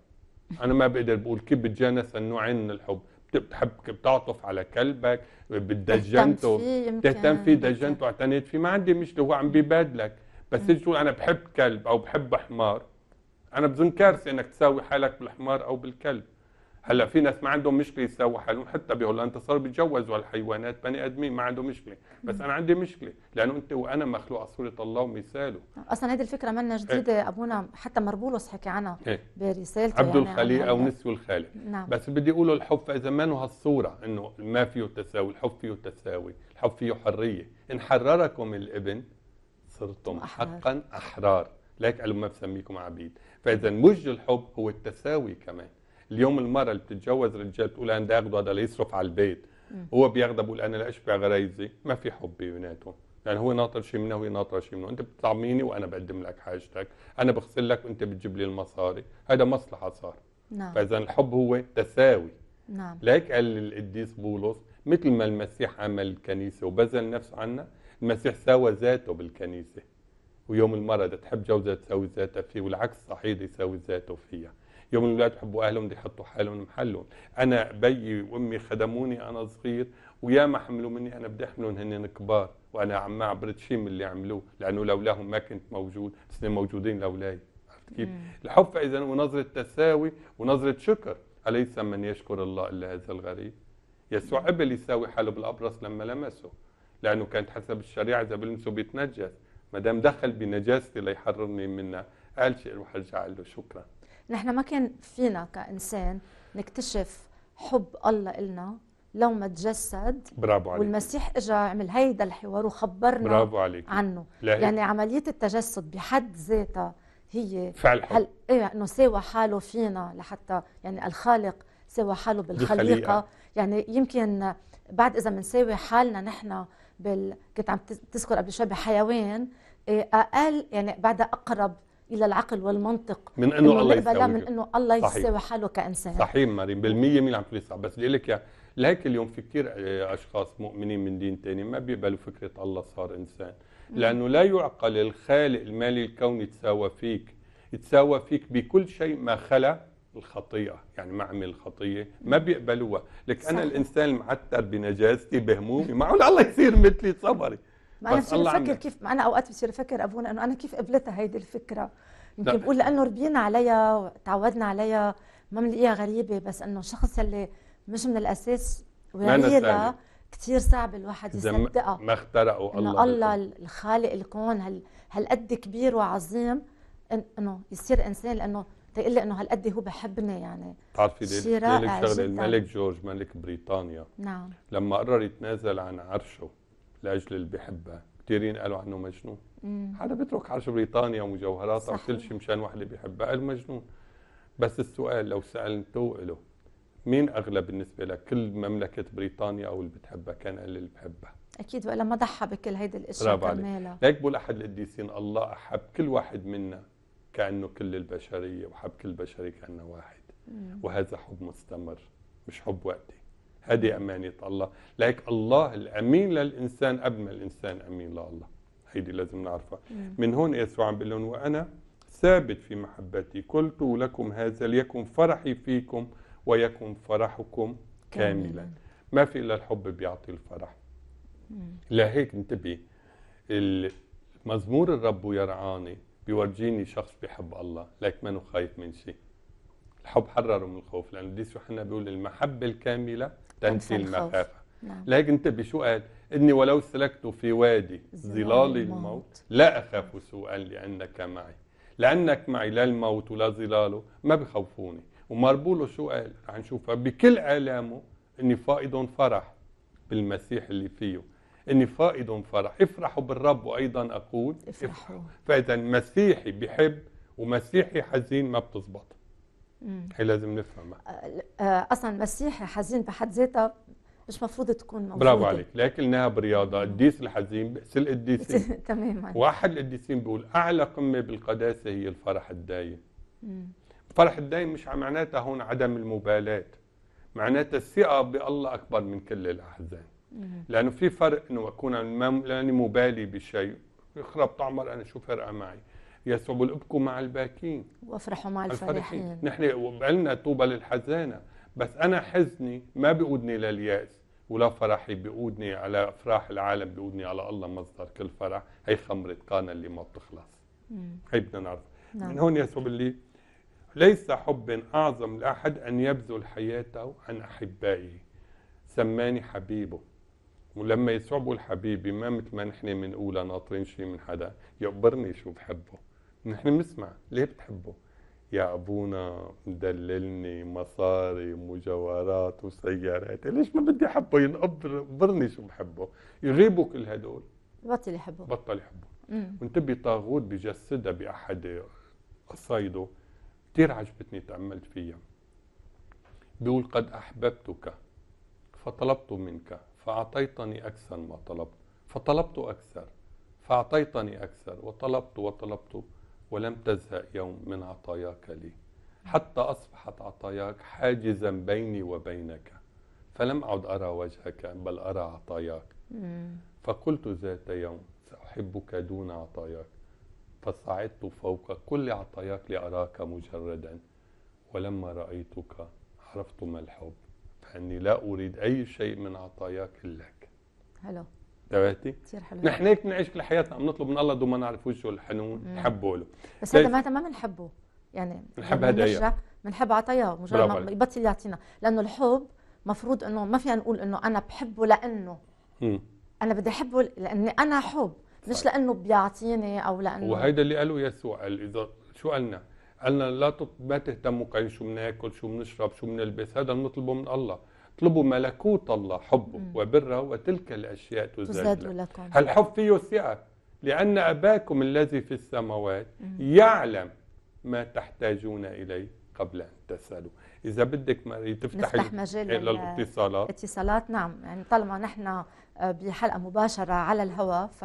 أنا ما بقدر بقول كيف بتجانس النوعين من الحب بتحب بتعطف على كلبك بتدجنته بتهتم فيه دجنته اعتنيت فيه ما عندي مشكله هو عم ببادلك بس تيجي تقول انا بحب كلب او بحب حمار انا بظن كارثه انك تساوي حالك بالحمار او بالكلب هلا في ناس ما عندهم مشكله يساووا حالهم حتى بهولندا صار بيتجوزوا الحيوانات بني ادمين ما عندهم مشكله بس انا عندي مشكله لانه انت وانا مخلوق صوره الله ومثاله اصلا هذه الفكره منا إيه. جديده إيه؟ ابونا حتى مربولوس حكى عنها إيه؟ برسالته عبد يعني الخليق او نسو الخالق نعم. بس بدي اقوله الحب فاذا ما هالصوره انه ما فيه تساوي الحب فيه تساوي الحب فيه حريه ان حرركم الابن صرتم أحرار. حقا احرار لك لما بسميكم عبيد فاذا مج الحب هو التساوي كمان اليوم المراه اللي بتتجوز رجال بتقول انا بدي اخذه هذا ليصرف على البيت هو بياخذه بقول انا لا اشبع غرايزي ما في حب بيناتهم يعني هو ناطر شيء منها وهي ناطره شيء منه انت بتطعميني وانا بقدم لك حاجتك انا بغسل لك وانت بتجيب لي المصاري هذا مصلحه صار نعم. فاذا الحب هو تساوي نعم لهيك قال القديس بولس مثل ما المسيح عمل الكنيسه وبذل نفسه عنا المسيح ساوى ذاته بالكنيسه ويوم المرأة تحب جوزها تساوي ذاتها فيه والعكس صحيح يساوي ذاته فيها يوم الولاد بحبوا اهلهم بده يحطوا حالهم محلهم انا بيي وامي خدموني انا صغير ويا ما حملوا مني انا بدي احملهم هن كبار وانا عم ما عبرت شيء من اللي عملوه لانه لولاهم ما كنت موجود بس موجودين لولاي عرفت كيف؟ الحب فاذا ونظره تساوي ونظره شكر اليس من يشكر الله الا هذا الغريب؟ يسوع قبل يساوي حاله بالابرص لما لمسه لانه كانت حسب الشريعه اذا بلمسه بيتنجس ما دام دخل بنجاستي ليحررني منها قال شيء وحرجع ارجع له شكرا نحن ما كان فينا كإنسان نكتشف حب الله إلنا لو ما تجسد برافو عليك والمسيح اجى عمل هيدا الحوار وخبرنا برافو عليك عنه لاهي. يعني عمليه التجسد بحد ذاتها هي فعل حب. هل ايه انه ساوى حاله فينا لحتى يعني الخالق ساوى حاله بالخليقه بالخليقة. يعني يمكن بعد اذا بنساوي حالنا نحن بال كنت عم تذكر قبل شوي بحيوان إيه، اقل يعني بعدها اقرب الى العقل والمنطق من انه, إنه الله لا من انه الله يساوي حاله كانسان صحيح مريم بالمية مين عم تقولي صح بس بدي لك لهيك اليوم في كثير آه، اشخاص مؤمنين من دين ثاني ما بيقبلوا فكره الله صار انسان لانه لا يعقل الخالق المالي الكون يتساوى فيك يتساوى فيك بكل شيء ما خلا الخطيئه يعني ما عمل الخطيه ما بيقبلوها لك انا الانسان المعتر بنجاستي بهمومي معقول الله يصير مثلي صبري ما انا بصير افكر كيف ما انا اوقات بصير افكر ابونا انه انا كيف قبلتها هيدي الفكره يمكن بقول لانه ربينا عليها تعودنا عليها ما بنلاقيها غريبه بس انه الشخص اللي مش من الاساس وريلها كثير صعب الواحد يصدقها ما اخترقوا الله الله الخالق الكون هال هالقد كبير وعظيم انه يصير انسان لانه تقول لي انه هالقد هو بحبني يعني بتعرفي ليك شغله الملك جورج ملك بريطانيا نعم لما قرر يتنازل عن عرشه لاجل اللي بحبها كثيرين قالوا عنه مجنون حدا بيترك عرش بريطانيا ومجوهراتها وكل شيء مشان وحده بيحبها قال مجنون بس السؤال لو سالته له مين اغلى بالنسبه لكل مملكه بريطانيا او اللي بتحبها كان قال اللي بحبها اكيد ولا ما ضحى بكل هيدي الاشياء كرمالها ليك بقول احد القديسين الله احب كل واحد منا كانه كل البشريه وحب كل البشريه كانه واحد مم. وهذا حب مستمر مش حب وقتي هذه أمانة الله لك الله الأمين للإنسان قبل ما الإنسان أمين لله هيدي لازم نعرفها نعم. من هون يسوع عم بيقول وأنا ثابت في محبتي قلت لكم هذا ليكن فرحي فيكم ويكن فرحكم كاملا ما في إلا الحب بيعطي الفرح نعم. لهيك انتبه المزمور الرب يرعاني بيورجيني شخص بيحب الله لك منو خايف من شيء الحب حرره من الخوف لأن القديس يوحنا بيقول المحبة الكاملة تنسي المخافة نعم. لكن انت شو قال إني ولو سلكت في وادي ظلال الموت لا أخاف سوءا لأنك معي لأنك معي لا الموت ولا ظلاله ما بخوفوني وماربولو شو قال نشوفها بكل آلامه إني فائض فرح بالمسيح اللي فيه اني فائض فرح افرحوا بالرب وايضا اقول افرحوا, افرحوا. فاذا مسيحي بحب ومسيحي حزين ما بتزبط هي لازم نفهمها أه، أه، اصلا مسيحي حزين بحد ذاتها مش مفروض تكون موجوده برافو عليك لكنها برياضه قديس الحزين بس القديسين تماما واحد القديسين بيقول اعلى قمه بالقداسه هي الفرح الدايم الفرح الدايم مش معناتها هون عدم المبالاه معناتها الثقه بالله اكبر من كل الاحزان لانه في فرق انه اكون لاني مبالي بشيء يخرب طعمر انا شو فرقه معي يصعب الابكوا مع الباكين وافرحوا مع الفرحين, نحن بقالنا طوبى للحزانه بس انا حزني ما بيقودني للياس ولا فرحي بيقودني على افراح العالم بيقودني على الله مصدر كل فرح هي خمره قانا اللي ما بتخلص هي بدنا نعرف نعم. من هون يسعب اللي ليس حب اعظم لاحد ان يبذل حياته عن احبائه سماني حبيبه ولما يصعبوا الحبيب ما مثل ما نحن بنقول ناطرين شيء من حدا يقبرني شو بحبه نحن بنسمع ليه بتحبه يا ابونا مدللني مصاري مجوهرات وسيارات ليش ما بدي احبه ينقبرني شو بحبه يغيبوا كل هدول بطل يحبه بطل يحبه وانتبه طاغوت بجسدها باحد قصايده كثير عجبتني تاملت فيها بيقول قد احببتك فطلبت منك فاعطيتني اكثر ما طلبت فطلبت اكثر فاعطيتني اكثر وطلبت وطلبت, وطلبت ولم تزهق يوم من عطاياك لي حتى أصبحت عطاياك حاجزا بيني وبينك فلم أعد أرى وجهك بل أرى عطاياك فقلت ذات يوم سأحبك دون عطاياك فصعدت فوق كل عطاياك لأراك مجردا ولما رأيتك عرفت ما الحب فأني لا أريد أي شيء من عطاياك لك هلو تبعتي؟ كثير حلو نحن هيك بنعيش كل حياتنا عم نطلب من الله ما نعرف وجهه الحنون نحبه له بس هذا ما ما بنحبه يعني بنحب هدايا بنحب عطاياه مجرد ما يبطل يعطينا لانه الحب مفروض انه ما فينا نقول انه انا بحبه لانه مم. انا بدي احبه لاني انا حب مش لانه بيعطيني او لانه وهيدا اللي قاله يسوع قال اذا شو قالنا؟ قالنا لا ما تهتموا كان شو بناكل شو بنشرب شو بنلبس هذا بنطلبه من الله اطلبوا ملكوت الله حبه وبره وتلك الأشياء تزاد لكم الحب فيه ثقة لأن أباكم الذي في السماوات يعلم ما تحتاجون إليه قبل أن تسألوا إذا بدك ما تفتحي نفتح مجال للاتصالات الاتصالات نعم يعني طالما نحن آه، بحلقة مباشرة على الهواء ف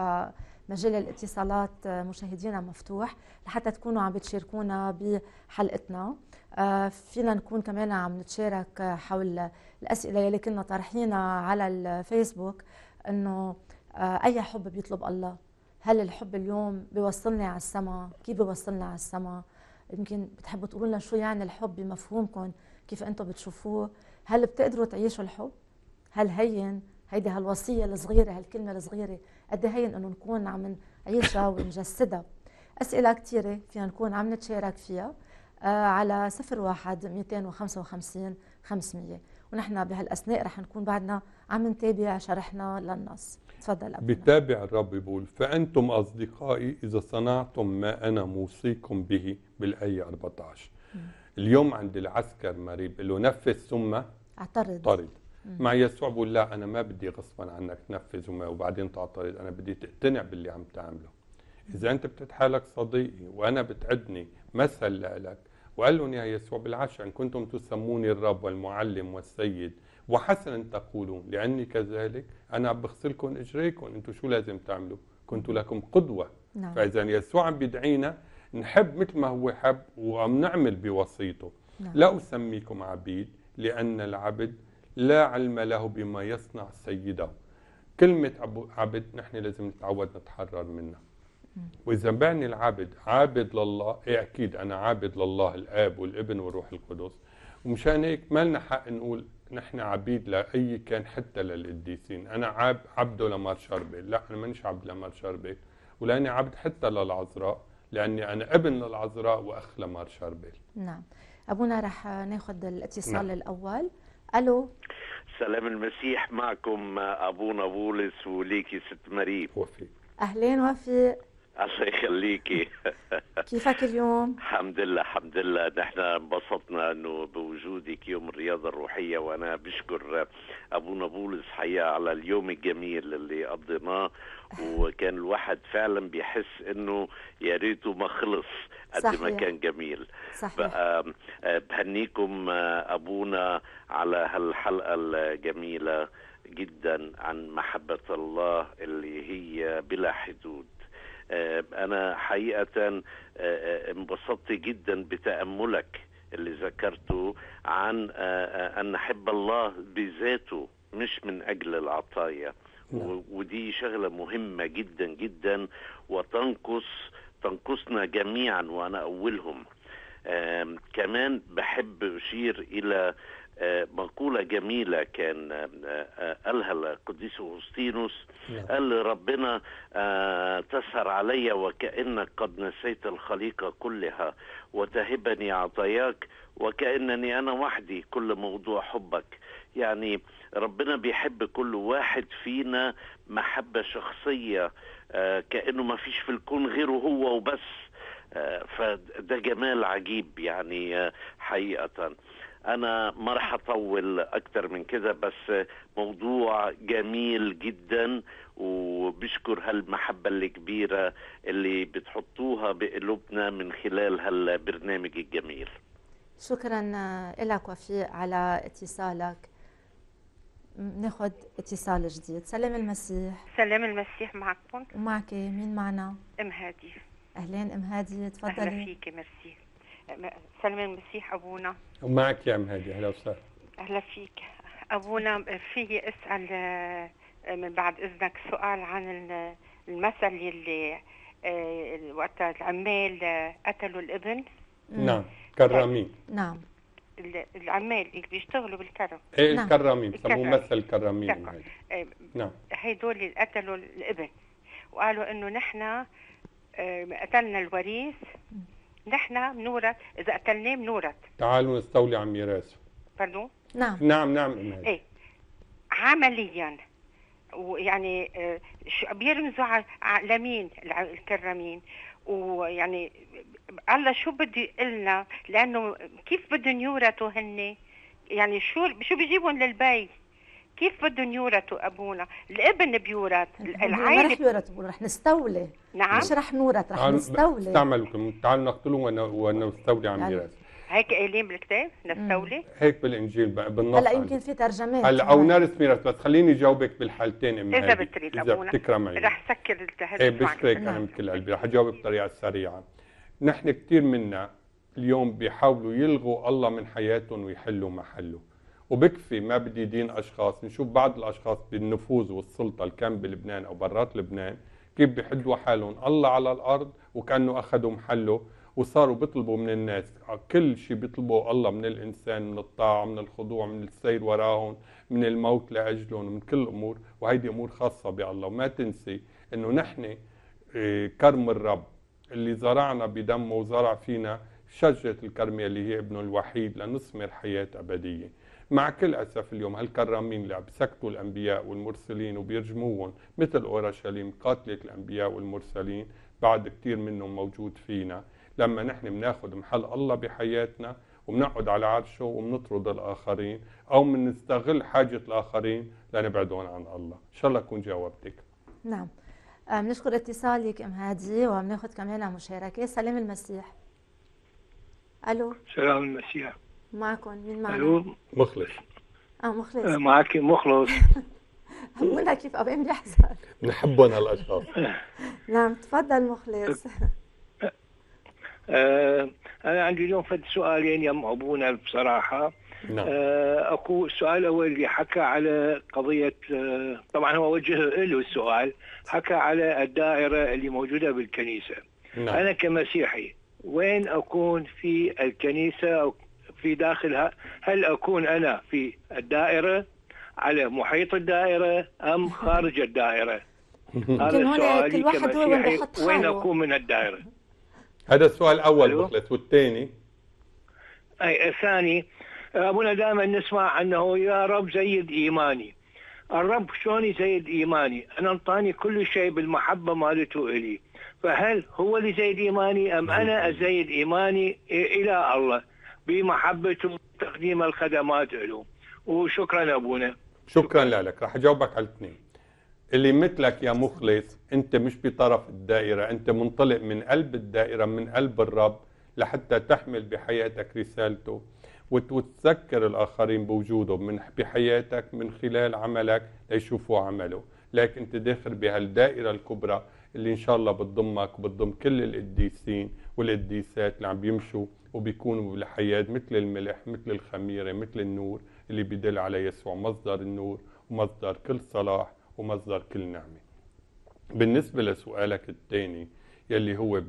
مجال الاتصالات آه، مشاهدينا مفتوح لحتى تكونوا عم بتشاركونا بحلقتنا آه، فينا نكون كمان عم نتشارك حول الأسئلة اللي كنا طرحينها على الفيسبوك أنه آه، أي حب بيطلب الله هل الحب اليوم بيوصلني على السماء كيف بيوصلنا على السماء يمكن بتحبوا تقولوا لنا شو يعني الحب بمفهومكم كيف انتم بتشوفوه هل بتقدروا تعيشوا الحب هل هين هيدي هالوصية الصغيرة هالكلمة الصغيرة قد هين انه نكون عم نعيشها ونجسدها أسئلة كثيرة فينا نكون عم نتشارك فيها آه، على 01 255 500 ونحن بهالاثناء رح نكون بعدنا عم نتابع شرحنا للنص تفضل أبنى. بتابع الرب بيقول فانتم اصدقائي اذا صنعتم ما انا موصيكم به بالايه 14 مم. اليوم عند العسكر مريم بيقول له نفذ ثم اعترض طرد مع يسوع بقول لا انا ما بدي غصبا عنك تنفذ وما وبعدين تعترض انا بدي تقتنع باللي عم تعمله اذا انت بتتحالك صديقي وانا بتعدني مثل لك وقال لهم يا يسوع بالعشر إن كنتم تسموني الرب والمعلم والسيد وحسنا تقولون لأني كذلك أنا بغسلكم إجريكم أنتم شو لازم تعملوا كنت لكم قدوة نعم. فإذا يسوع عم بيدعينا نحب مثل ما هو حب وعم نعمل بوصيته نعم. لا أسميكم عبيد لأن العبد لا علم له بما يصنع سيده كلمة عبد نحن لازم نتعود نتحرر منها واذا بعني العبد عابد لله إيه اكيد انا عابد لله الاب والابن والروح القدس ومشان هيك ما لنا حق نقول نحن عبيد لاي كان حتى للقديسين انا عاب عبده لمار شربل لا انا مانيش عبد لمار شربل ولاني عبد حتى للعذراء لاني انا ابن للعذراء واخ لمار شربل نعم ابونا رح ناخذ الاتصال نعم. الاول الو سلام المسيح معكم ابونا بولس وليكي ست مريم وفي اهلين وفي الله يخليكي كيفك اليوم؟ الحمد لله الحمد لله نحن انبسطنا انه بوجودك يوم الرياضه الروحيه وانا بشكر ابونا بولس حقيقه على اليوم الجميل اللي قضيناه وكان الواحد فعلا بيحس انه يا ريته ما خلص قد ما كان جميل صحيح آه، بهنيكم آه، ابونا على هالحلقه الجميله جدا عن محبه الله اللي هي بلا حدود آه، انا حقيقه آه، آه، انبسطت جدا بتاملك اللي ذكرته عن ان نحب الله بذاته مش من اجل العطايا نعم. ودي شغله مهمه جدا جدا وتنقص تنقصنا جميعا وانا اولهم كمان بحب اشير الى آه، مقولة جميلة كان آه، آه، قالها القديس أغسطينوس نعم. قال ربنا تسهر علي وكأنك قد نسيت الخليقة كلها وتهبني عطاياك وكأنني أنا وحدي كل موضوع حبك يعني ربنا بيحب كل واحد فينا محبة شخصية كأنه ما فيش في الكون غيره هو وبس فده جمال عجيب يعني حقيقة انا ما راح اطول اكثر من كذا بس موضوع جميل جدا وبشكر هالمحبه الكبيره اللي بتحطوها بقلوبنا من خلال هالبرنامج الجميل شكرا لك وفي على اتصالك ناخذ اتصال جديد سلام المسيح سلام المسيح معكم ومعك مين معنا ام هادي اهلين ام هادي تفضلي اهلا فيكي ميرسي سلام المسيح ابونا معك يا ام هادي اهلا وسهلا اهلا فيك ابونا فيي اسال آه، من بعد اذنك سؤال عن المثل اللي آه، وقت العمال آه، قتلوا الابن نعم كرامين طيب. نعم العمال اللي بيشتغلوا بالكرم ايه نعم. الكرامين بسموه مثل الكرامين يعني. نعم هدول اللي قتلوا الابن وقالوا انه نحن قتلنا الوريث نحن بنورث اذا قتلناه بنورث تعالوا نستولي على ميراثه باردون نعم نعم نعم ايه عمليا ويعني آه، بيرمزوا على لمين الكرامين ويعني الله شو بده يقلنا لانه كيف بدهم يورثوا هن يعني شو شو بيجيبهم للبيت كيف بدهم يورثوا ابونا؟ الابن بيورث، العائله رح يورثوا رح نستولي نعم مش رح نورث رح نستولي استعملوا تعال نقتله ونستولي على يعني الميراث هيك قايلين بالكتاب نستولي هيك بالانجيل بالنص هلا يمكن في ترجمات هلا او نرث ميراث بس خليني جاوبك بالحالتين امي اذا بتريد اذا بتكرم عيني رح سكر الجهاز ايه بشكرك نعم. انا كل قلبي رح اجاوبك بطريقه سريعه نحن كثير منا اليوم بيحاولوا يلغوا الله من حياتهم ويحلوا محله وبكفي ما بدي دين اشخاص نشوف بعض الاشخاص بالنفوذ والسلطه اللي كان بلبنان او برات لبنان كيف بيحدوا حالهم الله على الارض وكانه اخذوا محله وصاروا بيطلبوا من الناس كل شيء بيطلبوا الله من الانسان من الطاعه من الخضوع من السير وراهم من الموت لاجلهم من كل الامور وهيدي امور خاصه بالله وما تنسي انه نحن إيه، كرم الرب اللي زرعنا بدمه وزرع فينا شجره الكرميه اللي هي ابنه الوحيد لنثمر حياه ابديه مع كل أسف اليوم هالكرامين اللي عم بسكتوا الأنبياء والمرسلين وبيرجموهم مثل أورشليم قاتله الأنبياء والمرسلين بعد كثير منهم موجود فينا لما نحن بناخذ محل الله بحياتنا وبنقعد على عرشه وبنطرد الآخرين أو بنستغل حاجة الآخرين لنبعدهم عن الله إن شاء الله أكون جاوبتك نعم آه، بنشكر اتصالك ام هادي وبناخذ كمان مشاركه سلام المسيح الو سلام المسيح معكم مين معنا؟ الو مخلص اه مخلص معك مخلص همنا كيف أبين بيحزن بنحبهم هالأشخاص نعم تفضل مخلص أه،, أه أنا عندي اليوم فد سؤالين ابونا بصراحة نعم. أه أكو السؤال الأول اللي حكى على قضية أه طبعا هو وجه له السؤال حكى على الدائرة اللي موجودة بالكنيسة نعم. أنا كمسيحي وين أكون في الكنيسة أو في داخلها هل أكون أنا في الدائرة على محيط الدائرة أم خارج الدائرة هذا السؤال كمسيحي وين أكون من الدائرة هذا السؤال الأول مخلص والثاني أي الثاني أبونا دائما نسمع أنه يا رب زيد إيماني الرب شلون يزيد إيماني أنا أنطاني كل شيء بالمحبة مالته إلي فهل هو اللي زيد إيماني أم أنا أزيد إيماني إلى الله بمحبتهم وتقديم الخدمات له وشكرا ابونا شكرا, شكرا لك رح اجاوبك على الاثنين اللي مثلك يا مخلص انت مش بطرف الدائره انت منطلق من قلب الدائره من قلب الرب لحتى تحمل بحياتك رسالته وتتذكر الآخرين بوجوده من بحياتك من خلال عملك ليشوفوا عمله لكن أنت داخل بهالدائرة الكبرى اللي إن شاء الله بتضمك وبتضم كل القديسين والقديسات اللي عم بيمشوا وبيكونوا بالحياة مثل الملح مثل الخميرة مثل النور اللي بيدل على يسوع مصدر النور ومصدر كل صلاح ومصدر كل نعمة بالنسبة لسؤالك الثاني يلي هو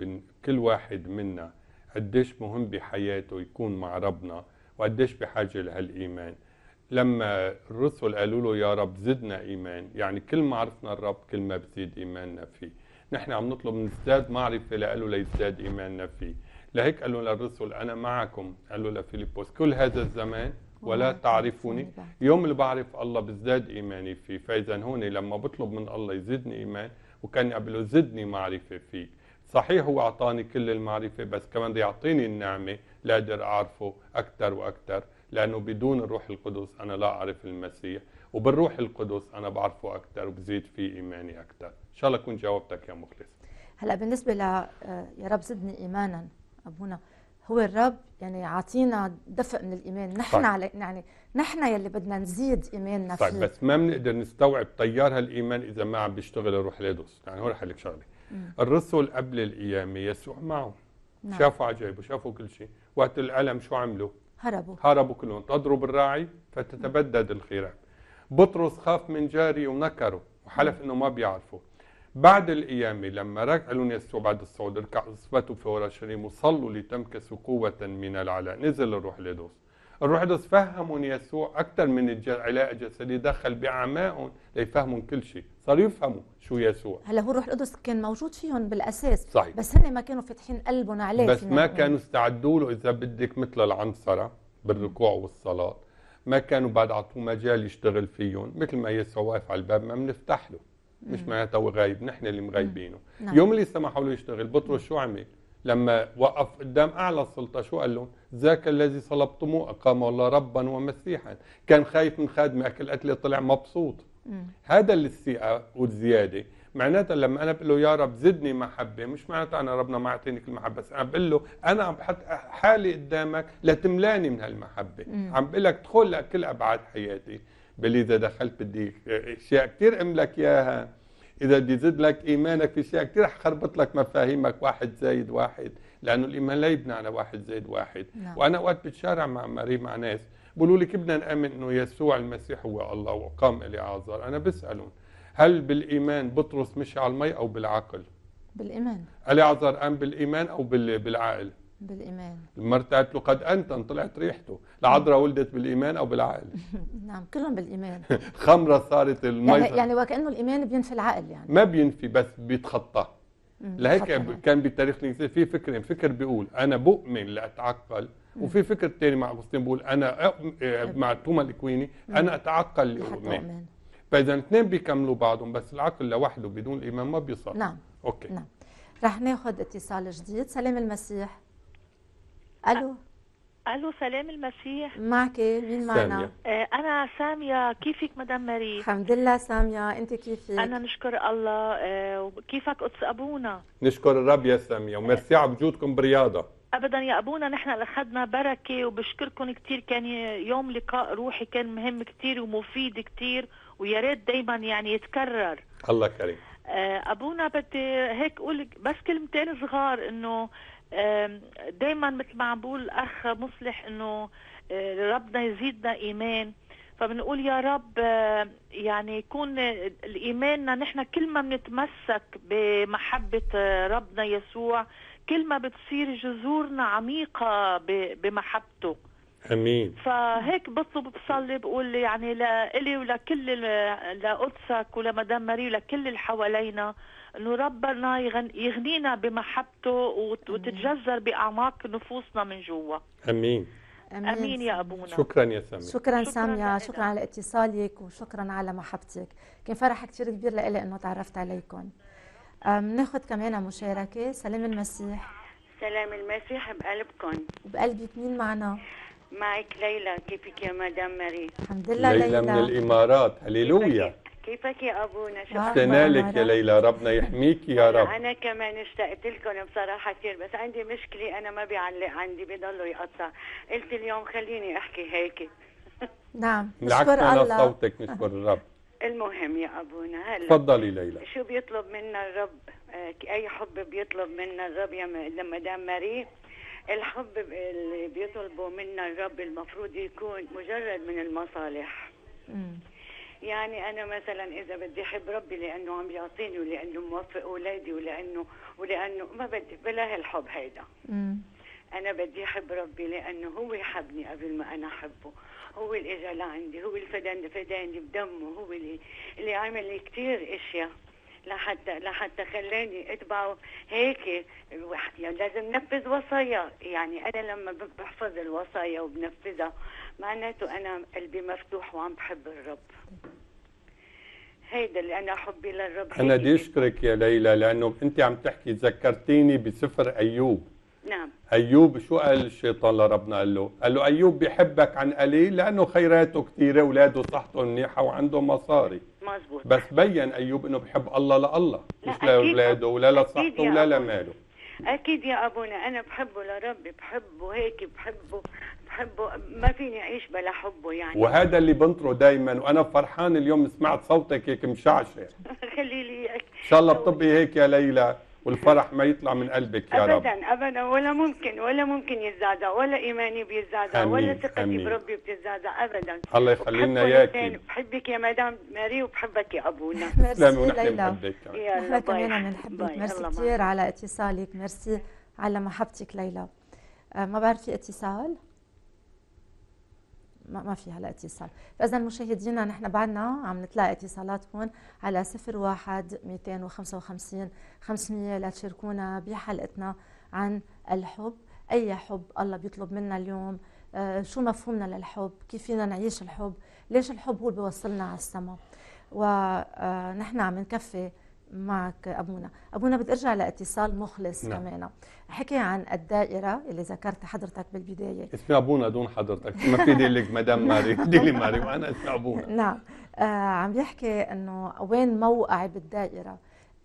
كل واحد منا قديش مهم بحياته يكون مع ربنا وقديش بحاجة لهالإيمان لما الرسل قالوا له يا رب زدنا إيمان يعني كل ما عرفنا الرب كل ما بزيد إيماننا فيه نحن عم نطلب نزداد معرفة لقاله ليزداد إيماننا فيه لهيك قالوا للرسل انا معكم قالوا لفيليبوس كل هذا الزمان ولا طيب، تعرفوني يوم اللي بعرف الله بزداد ايماني فيه فاذا هون لما بطلب من الله يزيدني ايمان وكان قبله زدني معرفه فيك صحيح هو اعطاني كل المعرفه بس كمان بده يعطيني النعمه لاقدر اعرفه اكثر واكثر لانه بدون الروح القدس انا لا اعرف المسيح وبالروح القدس انا بعرفه اكثر وبزيد في ايماني اكثر ان شاء الله اكون جاوبتك يا مخلص هلا بالنسبه ل آه، يا رب زدني ايمانا ابونا هو الرب يعني عاطينا دفء من الايمان نحن طيب. على يعني نحن يلي بدنا نزيد ايماننا طيب فيه. بس ما بنقدر نستوعب تيار هالايمان اذا ما عم بيشتغل الروح القدس يعني هون لك شغله الرسل قبل القيامه يسوع معهم نعم. شافوا عجائبه شافوا كل شيء وقت الالم شو عملوا هربوا هربوا كلهم تضرب الراعي فتتبدد الخيرات بطرس خاف من جاري ونكره وحلف انه ما بيعرفه بعد القيامة لما ركع يسوع بعد الصعود ركع اثبتوا في اورشليم وصلوا لتمكسوا قوة من العلاء نزل الروح القدس الروح القدس فهمهم يسوع أكثر من العلاء الجسدي دخل بعماء ليفهموا كل شيء صار يفهموا شو يسوع هلا هو الروح القدس كان موجود فيهم بالأساس صحيح. بس هن ما كانوا فاتحين قلبهم عليه بس ما كانوا استعدوا له إذا بدك مثل العنصرة بالركوع والصلاة ما كانوا بعد عطوه مجال يشتغل فيهم مثل ما يسوع واقف على الباب ما بنفتح له مش معناتها هو غايب نحن اللي مغايبينه نعم. يوم اللي سمحوا له يشتغل بطرس شو عمل لما وقف قدام اعلى السلطه شو قال لهم ذاك الذي صلبتموه اقام الله ربا ومسيحا كان خايف من خادمه اكل قتله طلع مبسوط مم. هذا اللي الثقه والزياده معناتها لما انا بقول له يا رب زدني محبه مش معناتها انا ربنا ما كل محبه بس انا بقول له انا عم بحط حالي قدامك لتملاني من هالمحبه مم. عم بقول لك ادخل لكل ابعاد حياتي بل اذا دخلت بدي اشياء كثير املك اياها اذا بدي زد لك ايمانك في اشياء كثير حخربط لك مفاهيمك واحد زايد واحد لانه الايمان لا يبنى على واحد زايد واحد نعم. وانا وقت بتشارع مع مريم مع ناس بيقولوا لي كيف بدنا نامن انه يسوع المسيح هو الله وقام الي عازر انا بسالهم هل بالايمان بطرس مشي على المي او بالعقل بالايمان الي عازر قام بالايمان او بالعقل بالإيمان المرأة قالت له قد أنتن طلعت ريحته العذراء ولدت بالإيمان أو بالعقل نعم كلهم بالإيمان خمرة صارت يعني المي يعني, يعني وكأنه الإيمان بينفي العقل يعني ما بينفي بس بيتخطى لهيك نعم. كان بالتاريخ الإنجليزي في فكرين فكر بيقول أنا بؤمن لأتعقل وفي فكر تاني مع أغسطين بيقول أنا آه، مع توما الكويني أنا أتعقل لأؤمن فإذا الاثنين بيكملوا بعضهم بس العقل لوحده بدون الإيمان ما بيصير نعم أوكي نعم رح ناخذ اتصال جديد سلام المسيح الو الو سلام المسيح معك إيه؟ مين معنا؟ سامية. آه، انا ساميه كيفك مدام ماري؟ الحمد لله ساميه انت كيفك؟ انا نشكر الله آه، وكيفك قدس ابونا؟ نشكر الرب يا ساميه وميرسي على وجودكم برياضه ابدا يا ابونا نحن اخذنا بركه وبشكركم كثير كان يوم لقاء روحي كان مهم كثير ومفيد كثير ويا ريت دائما يعني يتكرر الله كريم آه، ابونا بدي هيك اقول بس كلمتين صغار انه دايما مثل ما عم بقول اخ مصلح انه آه، ربنا يزيدنا ايمان فبنقول يا رب آه، يعني يكون الايماننا نحن كل ما بنتمسك بمحبه آه، ربنا يسوع كل ما بتصير جذورنا عميقه بمحبته امين فهيك بطلب بصلي بقول يعني لإلي ولكل لقدسك ولمدام ماري ولكل اللي حوالينا انه ربنا يغنينا بمحبته وتتجذر باعماق نفوسنا من جوا امين امين, أمين يا ابونا شكرا يا ساميه شكرا, ساميه شكرا على اتصالك وشكرا على محبتك كان فرح كثير كبير لإلي انه تعرفت عليكم بناخذ كمان مشاركه سلام المسيح سلام المسيح بقلبكم بقلبك مين معنا؟ معك ليلى كيفك يا مدام ماري الحمد لله ليلى, ليلى من الامارات هللويا كيفك يا ابونا شكرا نعم، لك يا ليلى ربنا يحميك يا رب انا كمان اشتقت لكم بصراحه كثير بس عندي مشكله انا ما بيعلق عندي بضلوا يقطع قلت اليوم خليني احكي هيك نعم نشكر الله صوتك نشكر الرب المهم يا ابونا هلا تفضلي ليلى شو بيطلب منا الرب آه، اي حب بيطلب منا الرب يا لما دام ماري الحب اللي بيطلبه منا الرب المفروض يكون مجرد من المصالح يعني انا مثلا اذا بدي احب ربي لانه عم يعطيني ولانه موفق اولادي ولانه ولانه ما بدي بلا هالحب هيدا انا بدي احب ربي لانه هو حبني قبل ما انا احبه هو اللي اجى لعندي هو اللي فداني فداني بدمه هو اللي اللي عمل لي كثير اشياء لحتى لحتى خلاني اتبعه هيك يعني لازم ننفذ وصايا يعني انا لما بحفظ الوصايا وبنفذها معناته أنا قلبي مفتوح وعم بحب الرب هيدا اللي أنا حبي للرب أنا بدي أشكرك يا ليلى لأنه أنت عم تحكي ذكرتيني بسفر أيوب نعم أيوب شو قال الشيطان لربنا قال له قال له أيوب بيحبك عن قليل لأنه خيراته كثيرة اولاده صحته منيحة وعنده مصاري مزبوط بس بين أيوب أنه بحب الله لله لا مش لأولاده ولا لصحته ولا لماله أكيد يا أبونا أنا بحبه لربي بحبه هيك بحبه بحبه ما فيني اعيش بلا حبه يعني وهذا اللي بنطره دائما وانا فرحان اليوم سمعت صوتك هيك مشعشع خلي لي اياك ان شاء الله بتبقي هيك يا ليلى والفرح ما يطلع من قلبك يا أبداً رب ابدا ابدا ولا ممكن ولا ممكن يزداد ولا ايماني بيزداد ولا ثقتي بربي بتزداد ابدا الله يخلي لنا اياكي بحبك يا مدام ماري وبحبك يا ابونا ميرسي ليلى احنا كمان بنحبك ميرسي كثير على اتصالك ميرسي على محبتك ليلى آه، ما بعرف في اتصال ما في هلا اتصال فاذا مشاهدينا نحن بعدنا عم نتلاقي اتصالات هون على 01 255 500 لتشاركونا بحلقتنا عن الحب اي حب الله بيطلب منا اليوم آه، شو مفهومنا للحب كيف فينا نعيش الحب ليش الحب هو اللي بيوصلنا على السما ونحن آه، عم نكفي معك ابونا ابونا بدي ارجع لاتصال مخلص نعم. كمان حكي عن الدائره اللي ذكرت حضرتك بالبدايه اسمي ابونا دون حضرتك ما في لك مدام ماري ديلي ماري وانا اسمي ابونا نعم آه عم بيحكي انه وين موقعي بالدائره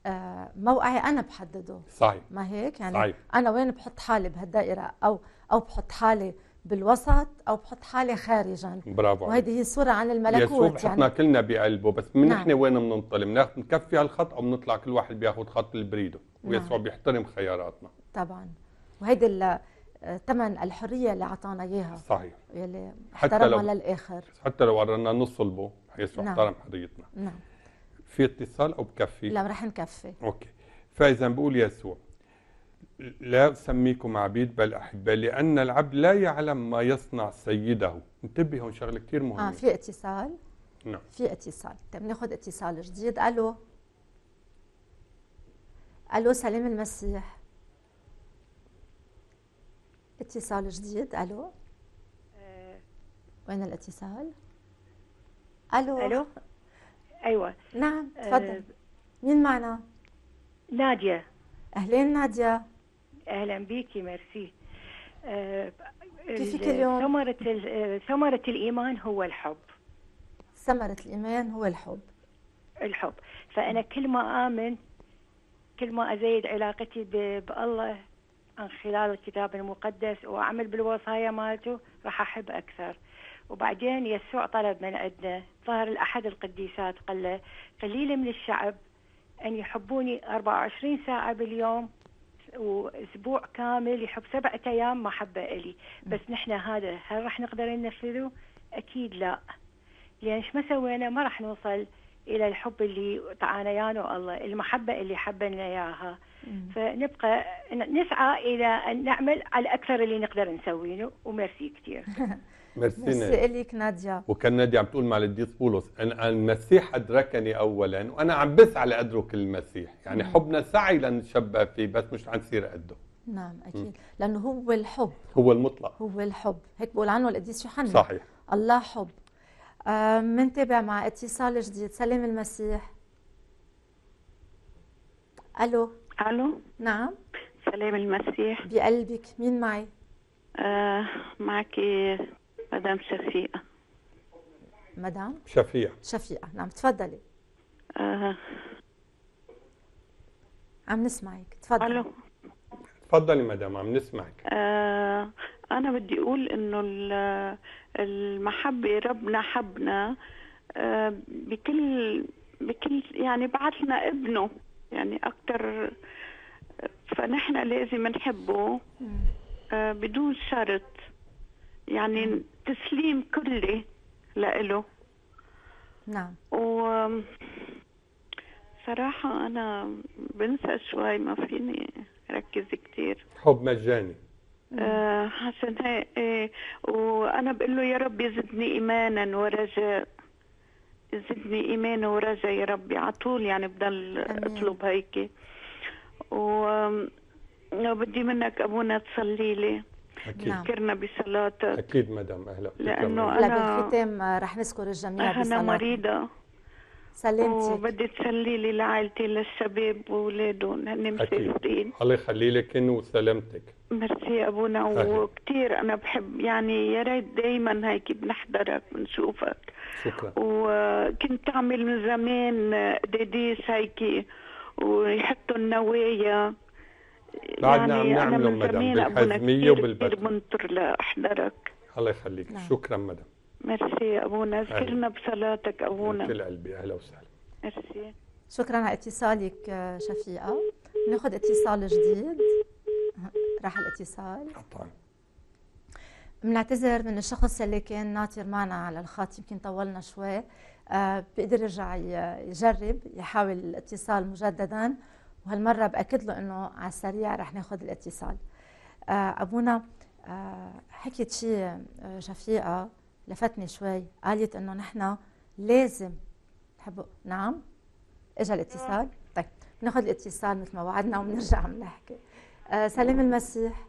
آه موقعي انا بحدده صحيح ما هيك يعني صحيح. انا وين بحط حالي بهالدائره او او بحط حالي بالوسط او بحط حالي خارجا برافو وهذه هي صوره عن الملكوت يسوع يعني كلنا بقلبه بس من نعم. وين بننطلق؟ بناخذ نكفي هالخط او بنطلع كل واحد بياخذ خط اللي بريده نعم. ويسوع نعم. بيحترم خياراتنا طبعا وهيدي ثمن الحريه اللي اعطانا اياها صحيح يلي حتى لو للاخر حتى لو قررنا نصلبه يسوع نعم. احترم حريتنا نعم في اتصال او بكفي لا رح نكفي اوكي فاذا بقول يسوع لا أسميكم عبيد بل أحباء لأن العبد لا يعلم ما يصنع سيده انتبهوا هون شغلة كثير مهمة آه في اتصال؟ نعم في اتصال طيب ناخذ اتصال جديد ألو ألو سلام المسيح اتصال جديد ألو آه. وين الاتصال؟ ألو ألو أيوة نعم آه. تفضل أه مين معنا؟ نادية أهلين نادية اهلا بيكي ميرسي كيفك آه، اليوم؟ ثمرة آه، ثمرة الإيمان هو الحب ثمرة الإيمان هو الحب الحب فأنا كل ما آمن كل ما أزيد علاقتي بالله عن خلال الكتاب المقدس وأعمل بالوصايا مالته راح أحب أكثر وبعدين يسوع طلب من عندنا ظهر الأحد القديسات قال له قليل من الشعب أن يحبوني 24 ساعة باليوم واسبوع كامل يحب سبعة ايام محبه الي بس نحن هذا هل راح نقدر ننفذه؟ اكيد لا لان يعني ما سوينا ما راح نوصل الى الحب اللي تعانيانه الله المحبه اللي حبنا اياها فنبقى نسعى الى ان نعمل على اكثر اللي نقدر نسويه وميرسي كثير ميرسي ميرسي اليك ناديا وكان ناديا عم تقول مع القديس بولس ان المسيح ادركني اولا وانا عم بسعى لادرك المسيح يعني مم. نعم. حبنا سعي لنتشبه فيه بس مش عم نصير قده نعم اكيد مم. لانه هو الحب هو المطلق هو الحب هيك بقول عنه القديس يوحنا صحيح الله حب منتابع مع اتصال جديد سلام المسيح الو الو نعم سلام المسيح بقلبك مين معي؟ آه معك مدام شفيقة مدام شفيقة شفيقة نعم تفضلي آه. عم نسمعك تفضلي الو تفضلي مدام عم نسمعك آه انا بدي اقول انه المحبه ربنا حبنا آه بكل بكل يعني بعث لنا ابنه يعني اكثر فنحن لازم نحبه آه بدون شرط يعني نعم. تسليم كلي لإله نعم و صراحة أنا بنسى شوي ما فيني ركز كتير حب مجاني آه حسن هيك إيه وأنا بقول له يا رب زدني إيمانا ورجاء زدني إيمان ورجاء يا ربي على طول يعني بضل أطلب هيك و بدي منك أبونا تصلي لي أكيد. ذكرنا نعم. بصلاة أكيد مدام أهلا لأنه أنا بالختام آه، رح نذكر الجميع بصلاة أنا مريضة سلامتك وبدي تسلي لي لعائلتي للشباب واولادهم هن مسافرين الله يخلي لك وسلامتك ميرسي ابونا وكثير انا بحب يعني يا ريت دائما هيك بنحضرك بنشوفك شكرا وكنت تعمل من زمان قداديس آه، هيك ويحطوا النوايا بعدنا يعني عم نعمله مدام بالحزمية وبالبتة منطر لأحضرك الله يخليك نعم. شكرا مدام ميرسي أبونا اذكرنا بصلاتك أبونا كل قلبي أهلا وسهلا ميرسي شكرا على اتصالك آه، شفيقة ناخذ اتصال جديد أه، راح الاتصال طبعا بنعتذر من الشخص اللي كان ناطر معنا على الخط يمكن طولنا شوي آه بقدر يرجع يجرب يحاول الاتصال مجددا وهالمره باكد له انه على السريع رح ناخذ الاتصال آه، ابونا آه، حكيت شيء آه، شفيقه لفتني شوي قالت انه نحن لازم تحبوا نعم اجى الاتصال طيب ناخذ الاتصال مثل ما وعدنا وبنرجع بنحكي سلام المسيح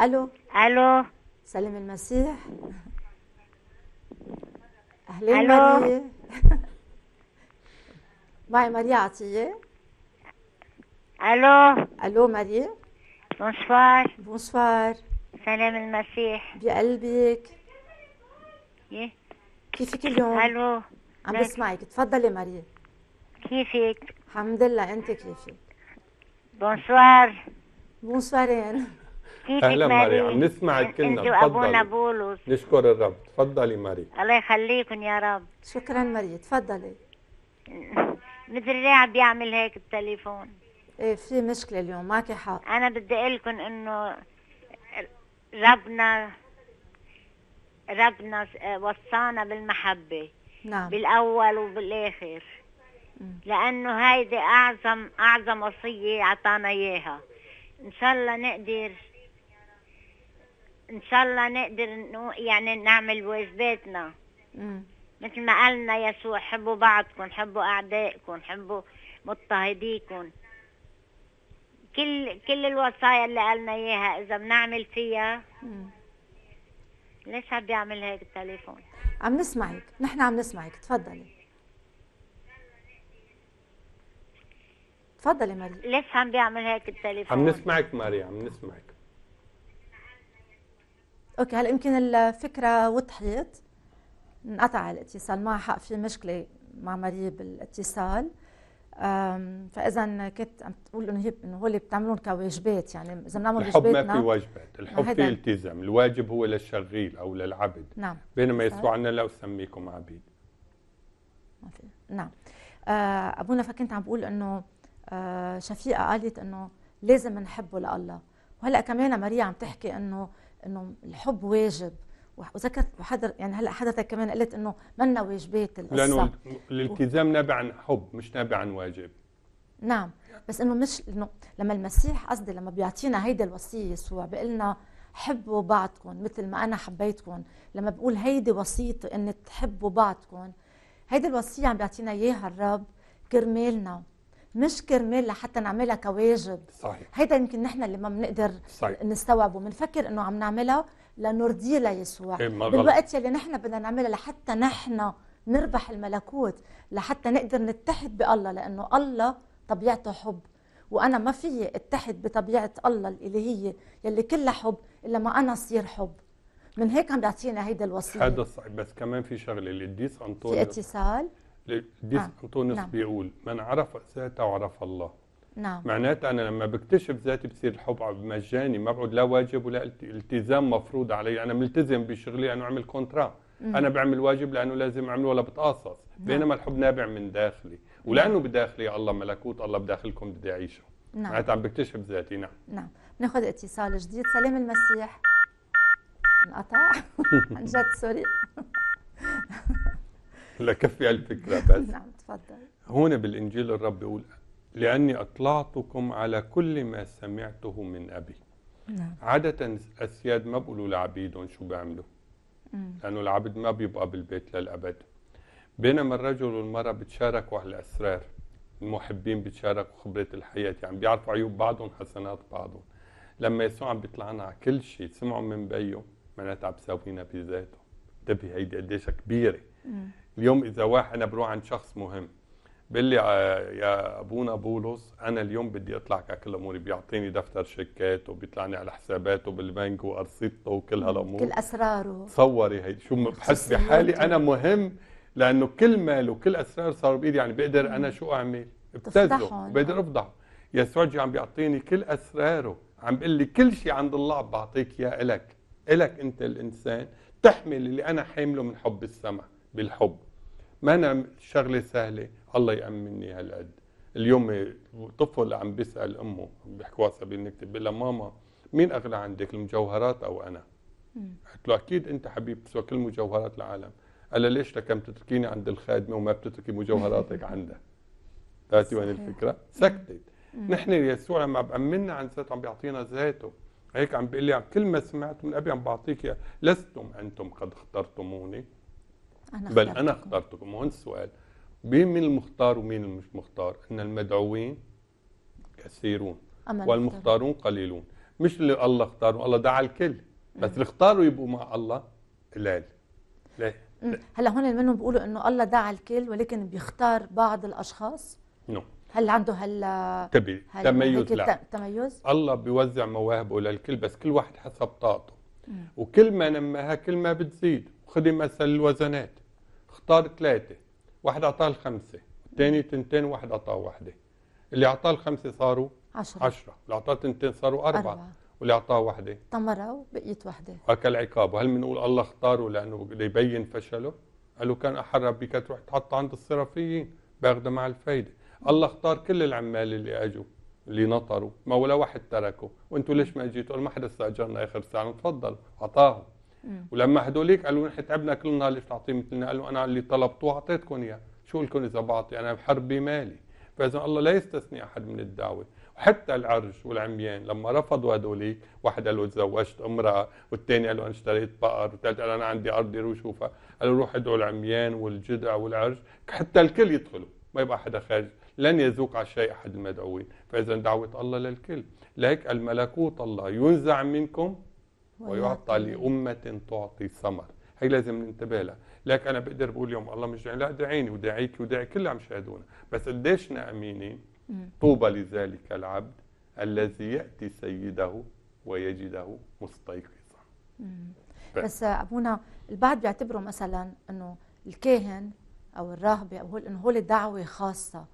الو الو سلام المسيح اهلين ماريا معي ماريا عطيه الو الو مريم بونسوار بونسوار سلام المسيح بقلبك إيه؟ كيفك اليوم؟ الو عم بسمعك تفضلي مريم كيفك؟ الحمد لله انت كيفك؟ بونسوار بونسوارين كيفك اهلا ماري عم نسمعك كلنا انت وابونا بولس نشكر الرب تفضلي ماري الله يخليكم يا رب شكرا ماري تفضلي مدري ليه عم بيعمل هيك التليفون إيه، في مشكله اليوم معك حق انا بدي اقول لكم انه ربنا ربنا وصانا بالمحبه نعم بالاول وبالاخر لانه هيدي اعظم اعظم وصيه اعطانا اياها ان شاء الله نقدر ان شاء الله نقدر يعني نعمل واجباتنا مثل ما قالنا يسوع حبوا بعضكم حبوا اعدائكم حبوا مضطهديكم كل كل الوصايا اللي قالنا اياها اذا بنعمل فيها ليش عم بيعمل هيك التليفون عم نسمعك نحن عم نسمعك تفضلي تفضلي مريم ليش عم بيعمل هيك التليفون عم نسمعك مريم عم نسمعك اوكي هلا يمكن الفكره وضحت انقطع الاتصال معها في مشكله مع مريم بالاتصال فاذا كنت عم تقول انه هي انه هو اللي بتعملون كواجبات يعني اذا بنعمل الحب ما في واجبات، الحب في التزام، الواجب هو للشغيل او للعبد نعم بينما يسوع انا لا اسميكم عبيد ما في نعم آه ابونا فكنت عم بقول انه آه شفيقه قالت انه لازم نحبه لله وهلا كمان ماريا عم تحكي انه انه الحب واجب وذكرت بحضر يعني هلا حضرتك كمان قلت انه منا واجبات القصه لانه الالتزام نابع عن حب مش نابع عن واجب نعم بس انه مش انه لما المسيح قصدي لما بيعطينا هيدي الوصيه يسوع بيقول لنا حبوا بعضكم مثل ما انا حبيتكم لما بقول هيدي وصيتي ان تحبوا بعضكم هيدي الوصيه عم بيعطينا اياها الرب كرمالنا مش كرمال لحتى نعملها كواجب صحيح هيدا يمكن نحن اللي ما بنقدر نستوعبه بنفكر انه عم نعملها لنرضيه ليسوع بالوقت إيه، يلي نحن بدنا نعملها لحتى نحن نربح الملكوت لحتى نقدر نتحد بالله لانه الله طبيعته حب وانا ما فيي اتحد بطبيعه الله الالهيه يلي كلها حب الا ما انا صير حب من هيك عم بيعطينا هيدا الوصيه هذا صحيح بس كمان في شغله للديس انطونيوس في اتصال للديس آه. انطونيوس نعم. بيقول من عرف ذاته عرف الله نعم معناتها انا لما بكتشف ذاتي بصير الحب مجاني ما بقعد لا واجب ولا التزام مفروض علي انا ملتزم بشغلي أنا اعمل كونترا مم. انا بعمل واجب لانه لازم اعمله ولا بتقاصص نعم. بينما الحب نابع من داخلي ولانه نعم. بداخلي الله ملكوت الله بداخلكم بدي اعيشه نعم معناتها عم بكتشف ذاتي نعم نعم بناخذ اتصال جديد سلام المسيح انقطع عن جد سوري لكفي الفكره بس نعم تفضل هون بالانجيل الرب بيقول لأني أطلعتكم على كل ما سمعته من أبي نعم. عادة السياد ما بقولوا لعبيدهم شو بيعملوا لأنه العبد ما بيبقى بالبيت للأبد بينما الرجل والمرأة بتشاركوا على الأسرار المحبين بتشاركوا خبرة الحياة يعني بيعرفوا عيوب بعضهم حسنات بعضهم لما يسوع عم بيطلع لنا على كل شيء سمعوا من بيه معناتها عم بيساوينا بذاته انتبهي هيدي قديش كبيرة اليوم إذا واحد أنا بروح عند شخص مهم بيقول لي آه، يا ابونا بولس انا اليوم بدي اطلع ككل اموري بيعطيني دفتر شيكات وبيطلعني على حساباته بالبنك وارصيدته وكل هالامور كل اسراره تصوري هي شو بحس بحالي انا مهم لانه كل ماله وكل اسراره صاروا بايدي يعني بقدر انا شو اعمل؟ ابتزه بقدر آه. افضحه يسوع جي عم بيعطيني كل اسراره عم بيقول لي كل شيء عند الله بعطيك اياه الك الك انت الانسان تحمل اللي انا حامله من حب السماء بالحب ما نعمل شغلة سهلة الله يأمني هالقد اليوم طفل عم بيسأل أمه بيحكوا على سبيل نكتب لها ماما مين أغلى عندك المجوهرات أو أنا قلت له أكيد أنت حبيبتي سوى كل مجوهرات العالم قال لها ليش لكم تتركيني عند الخادمة وما بتتركي مجوهراتك عندها تأتي وين الفكرة سكتت نحن يسوع لما بأمنا عن ذاته عم بيعطينا ذاته هيك عم بيقول لي يعني كل ما سمعت من ابي عم بعطيك لستم انتم قد اخترتموني أنا بل انا اخترتكم وهون السؤال بين مين المختار ومين المش مختار ان المدعوين كثيرون والمختارون قليلون مش اللي الله اختاره الله دعا الكل بس اللي اختاروا يبقوا مع الله لا لا هلا هون منهم بيقولوا انه الله دعا الكل ولكن بيختار بعض الاشخاص نو هل عنده هلا تبي هل تميز لا تميز الله بيوزع مواهبه للكل بس كل واحد حسب طاقته وكل ما نماها كل ما بتزيد خدي مثل الوزنات اختار ثلاثة واحد أعطاه الخمسة الثاني تنتين واحد أعطاه واحدة اللي أعطاه الخمسة صاروا عشرة عشرة اللي أعطاه تنتين صاروا أربعة, أربعة. واللي أعطاه واحدة تمرة وبقيت واحدة هكا العقاب وهل بنقول الله اختاره لأنه يبين فشله قالوا كان أحرى بك تروح تحط عند الصرافيين باخده مع الفايدة الله اختار كل العمال اللي أجوا اللي نطروا ما ولا واحد تركه وانتوا ليش ما اجيتوا ما حدا استاجرنا اخر ساعه تفضلوا اعطاهم ولما هدوليك قالوا نحن تعبنا كل نهار اللي بتعطيه مثلنا قالوا انا اللي طلبتوه اعطيتكم اياه شو لكم اذا بعطي انا بحربي مالي فاذا الله لا يستثني احد من الدعوه وحتى العرج والعميان لما رفضوا هدوليك واحد قال له تزوجت امراه والثاني قال له انا اشتريت بقر والثالث قال انا عندي ارضي روح شوفها قالوا روح ادعوا العميان والجدع والعرج حتى الكل يدخلوا ما يبقى حدا خارج لن يذوق على شيء احد المدعوين فاذا دعوه الله للكل لهيك الملكوت الله ينزع منكم ويعطى لأمة تعطي ثمر هي لازم ننتبه لها لك أنا بقدر بقول يوم الله مش لا دعيني وداعيك وداعي كلها عم شاهدونا بس قديش نأمينين طوبى لذلك العبد الذي يأتي سيده ويجده مستيقظا بس أبونا البعض بيعتبروا مثلا أنه الكاهن أو الراهبة أو هول أنه هول دعوة خاصة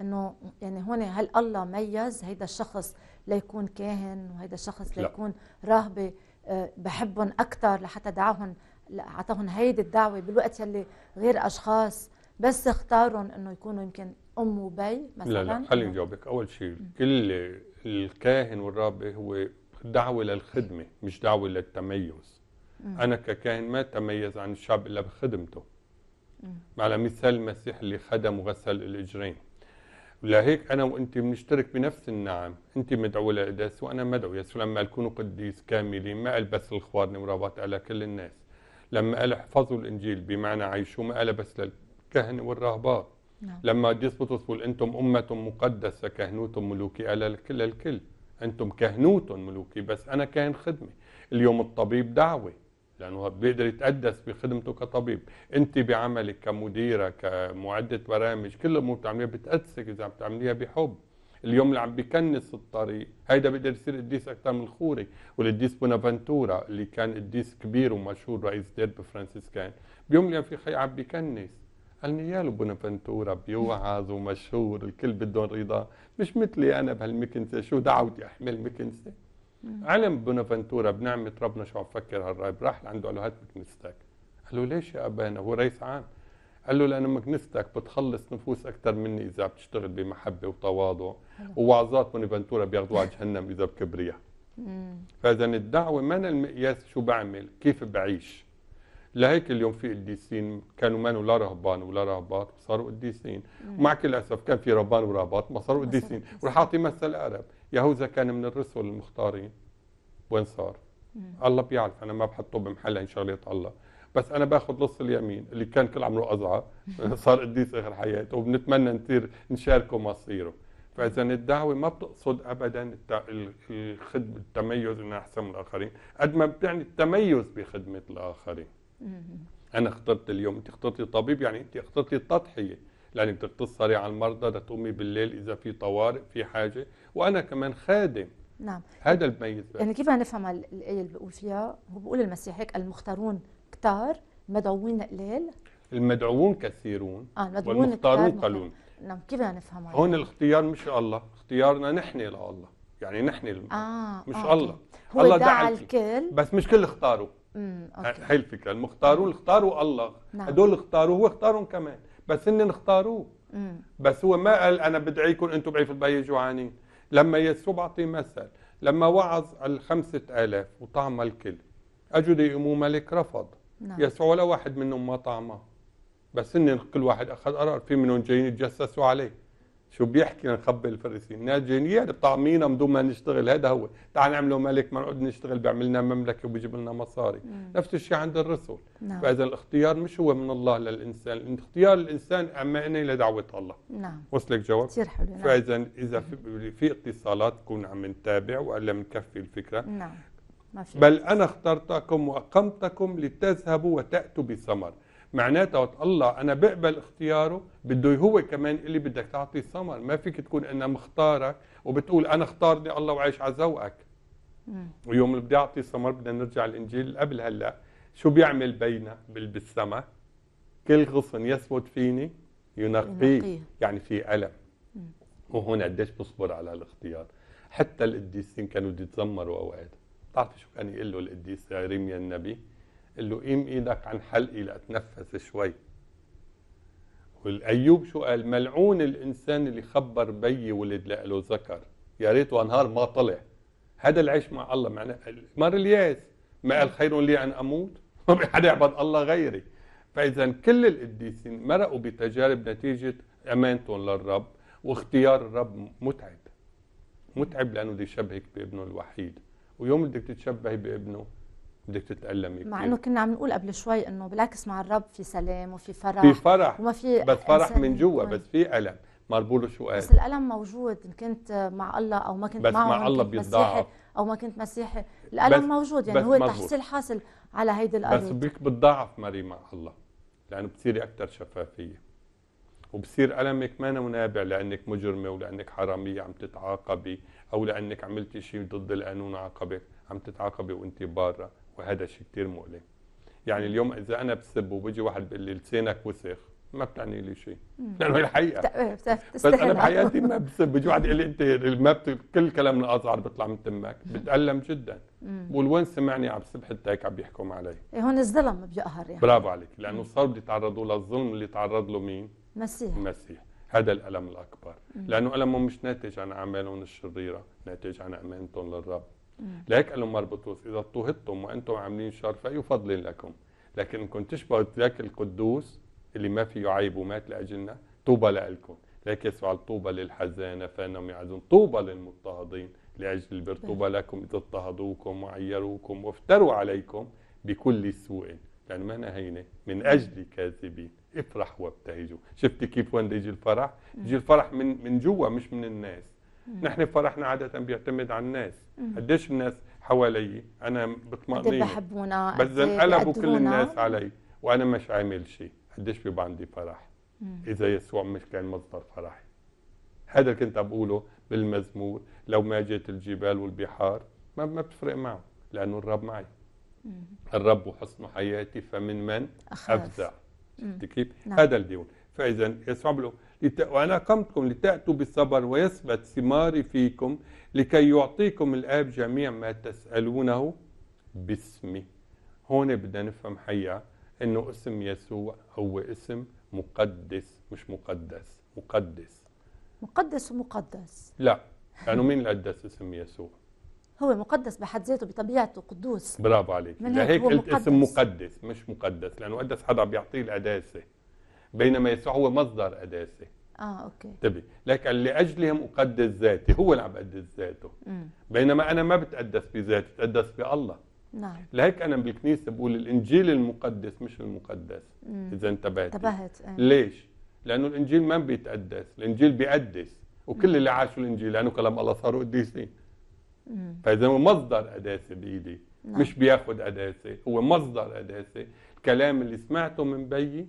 انه يعني هون هل الله ميز هيدا الشخص ليكون كاهن وهيدا الشخص ليكون راهبه أه، بحبهم اكثر لحتى دعاهم اعطاهم هيدي الدعوه بالوقت يلي غير اشخاص بس اختارهم انه يكونوا يمكن ام وبي مثلا لا لا خليني جاوبك اول شيء كل الكاهن والرابي هو دعوه للخدمه مش دعوه للتميز مم. انا ككاهن ما تميز عن الشعب الا بخدمته مم. على مثال المسيح اللي خدم وغسل الاجرين ولهيك أنا وأنت بنشترك بنفس النعم أنت مدعو لقداس وأنا مدعو يسوع لما قال كونوا قديس كاملين ما قال بس الخوارن ورابط على كل الناس لما قال احفظوا الإنجيل بمعنى عيشوا ما قال بس للكهنة والرهبات نعم. لما قديس بطرس بيقول أنتم أمة مقدسة كهنوت ملوكي قال لكل الكل أنتم كهنوت ملوكي بس أنا كاهن خدمة اليوم الطبيب دعوة لانه بيقدر يتقدس بخدمته كطبيب انت بعملك كمديره كمعده برامج كل الامور بتعمليها بتقدسك اذا عم تعمليها بحب اليوم اللي عم بكنس الطريق هيدا بيقدر يصير قديس اكثر من الخوري والقديس بونافنتورا اللي كان قديس كبير ومشهور رئيس دير بفرانسيسكان بيوم اللي في خي عم بكنس قال لي يا بونافنتورا بيوعظ ومشهور الكل بدهم رضا مش مثلي انا بهالمكنسه شو دعوتي احمل مكنسه علم بونافنتورا بنعمه ربنا شو عم فكر هالرايب راح لعنده قال له هات مكنستك قال له ليش يا ابانا هو رئيس عام قال له لانه مكنستك بتخلص نفوس اكثر مني اذا بتشتغل بمحبه وتواضع ووعظات بونافنتورا بياخذوها على جهنم اذا بكبرياء فاذا الدعوه ما المقياس شو بعمل كيف بعيش لهيك اليوم في قديسين كانوا مانوا لا رهبان ولا رهبات صاروا قديسين ومع كل الاسف كان في رهبان ورهبات ما صاروا قديسين وراح اعطي مثل اقرب يهوذا كان من الرسل المختارين وين صار؟ الله بيعرف انا ما بحطه بمحل هي شغلات الله بس انا باخذ نص اليمين اللي كان كل عمره اصغر صار قديس اخر حياته وبنتمنى نصير نشاركه مصيره فاذا الدعوه ما بتقصد ابدا الخدمه التميز انه احسن من الاخرين قد ما بتعني التميز بخدمه الاخرين انا اخترت اليوم انت اخترتي طبيب يعني انت اخترتي التضحيه لانك تتصلي على المرضى تقومي بالليل اذا في طوارئ في حاجه وانا كمان خادم نعم هذا الميز يعني كيف نفهم الايه اللي بقول فيها هو بقول المسيح هيك المختارون كتار المدعوين قليل المدعوون كثيرون آه المدعوون والمختارون قلون نعم كيف نفهم هون الاختيار مش الله اختيارنا نحن لله يعني نحن الم... آه مش آه الله هو الله دعا الكل بس مش كل اختاروا امم الفكره المختارون نعم. اختاروا الله نعم. هدول اختاروا هو اختارهم كمان بس هن اختاروه بس هو ما قال انا بدعيكم انتم بعيف البي جوعانين لما يسوع بعطي مثل لما وعظ الخمسة آلاف وطعم الكل اجوا يقوموا ملك رفض نعم. يسوع ولا واحد منهم ما طعمه بس هن كل واحد اخذ قرار في منهم جايين يتجسسوا عليه شو بيحكي نخبي الفلسطينيين جينية بطعمينا بدون ما نشتغل هذا هو تعال نعمله ملك ما نقعد نشتغل بيعملنا مملكة وبيجيب لنا مصاري مم. نفس الشيء عند الرسل نعم. فإذا الاختيار مش هو من الله للإنسان اختيار الإنسان أمانة لدعوة الله نعم وصلك جواب كثير حلو نعم. فإذا إذا في, في اتصالات كون عم نتابع وإلا بنكفي الفكرة نعم ما في بل أنا اخترتكم وأقمتكم لتذهبوا وتأتوا بثمر معناتها الله انا بقبل اختياره بده هو كمان اللي بدك تعطي الثمر ما فيك تكون انا مختارك وبتقول انا اختارني الله وعيش على ذوقك ويوم اللي بدي اعطي الثمر بدنا نرجع الانجيل قبل هلا شو بيعمل بينا بالسماء كل غصن يثبت فيني ينقيه يعني في الم وهون قديش بصبر على الاختيار حتى القديسين كانوا يتذمروا اوقات بتعرفي شو كان يقول له القديس ريميا النبي قال له قيم ايدك عن حلقي لاتنفس شوي والايوب شو قال ملعون الانسان اللي خبر بي ولد له ذكر يا ريته وانهار ما طلع هذا العيش مع الله معناه مر الياس ما قال خير لي ان اموت ما حدا يعبد الله غيري فاذا كل القديسين مرقوا بتجارب نتيجه امانتهم للرب واختيار الرب متعب متعب لانه بده يشبهك بابنه الوحيد ويوم بدك تتشبهي بابنه بدك تتألمي مع انه كنا عم نقول قبل شوي انه بالعكس مع الرب في سلام وفي فرح في فرح وما في بس فرح من جوا بس في ألم مربوط شو سؤال بس الألم موجود إن كنت مع الله أو ما كنت بس معه مع الله بيتضاعف أو ما كنت مسيحي الألم موجود يعني هو تحصيل حاصل على هيدي الأرض بس بيك بتضاعف مري مع الله لأنه بتصيري أكثر شفافية وبصير ألمك ما نابع لأنك مجرمة ولأنك حرامية عم تتعاقبي أو لأنك عملتي شيء ضد القانون عاقبك عم تتعاقبي وأنت برا وهذا شيء كثير مؤلم يعني اليوم اذا انا بسب وبيجي واحد بيقول لي لسانك وسخ ما بتعني لي شيء لانه هي الحقيقه إيه، بس انا بحياتي ما بسب بيجي واحد يقول لي انت ما بت... كل كلام الازعر بيطلع من تمك بتالم جدا بقول وين سمعني عم بسب حتى هيك عم بيحكم علي إيه، هون الظلم بيقهر يعني برافو عليك لانه صار بده يتعرضوا للظلم اللي تعرض له مين؟ مسيح المسيح هذا الالم الاكبر لانه المهم مش ناتج عن اعمالهم الشريره ناتج عن امانتهم للرب لهيك قال لهم اذا اضطهدتم وانتم عاملين شر فاي فضل لكم لكن ان تشبهوا ذاك القدوس اللي ما فيه عيب ومات لاجلنا طوبى لكم لك يسوع طوبى للحزانة فانهم يعزون طوبى للمضطهدين لاجل البر طوبى لكم اذا اضطهدوكم وعيروكم وافتروا عليكم بكل سوء لانه ما نهينا هينة من أجل كاذبين افرح وابتهجوا شفت كيف وين يجي الفرح يجي الفرح من من جوا مش من الناس نحن فرحنا عاده بيعتمد على الناس قديش الناس حوالي انا بطمأنينه إيه بحبونا بس إيه انقلبوا كل الناس علي وانا مش عامل شيء قديش بيبقى عندي فرح اذا يسوع مش كان مصدر فرحي هذا اللي كنت بقوله بالمزمور لو ما جت الجبال والبحار ما ما بتفرق معه لانه الرب معي الرب وحسن حياتي فمن من افزع كيف؟ نعم. هذا الديون فاذا يسوع له لت... وأنا أقمتكم لتأتوا بالصبر ويثبت ثماري فيكم لكي يعطيكم الآب جميع ما تسألونه باسمي هون بدنا نفهم حقيقة أنه اسم يسوع هو اسم مقدس مش مقدس مقدس مقدس ومقدس لا لأنه مين اللي قدس اسم يسوع هو مقدس بحد ذاته بطبيعته قدوس برافو عليك لهيك قلت اسم مقدس مش مقدس لأنه قدس حدا بيعطيه القداسة بينما يسوع هو مصدر قداسه اه اوكي تبي طيب، لك لاجلهم اقدس ذاتي هو اللي عم بقدس ذاته مم. بينما انا ما بتقدس بذاتي بتقدس بالله نعم لهيك انا بالكنيسه بقول الانجيل المقدس مش المقدس مم. اذا انتبهت انتبهت آه. ليش؟ لانه الانجيل ما بيتقدس الانجيل بيقدس وكل مم. اللي عاشوا الانجيل لانه كلام الله صاروا قديسين فاذا هو مصدر قداسه بايدي نعم. مش بياخذ قداسه هو مصدر قداسه الكلام اللي سمعته من بيي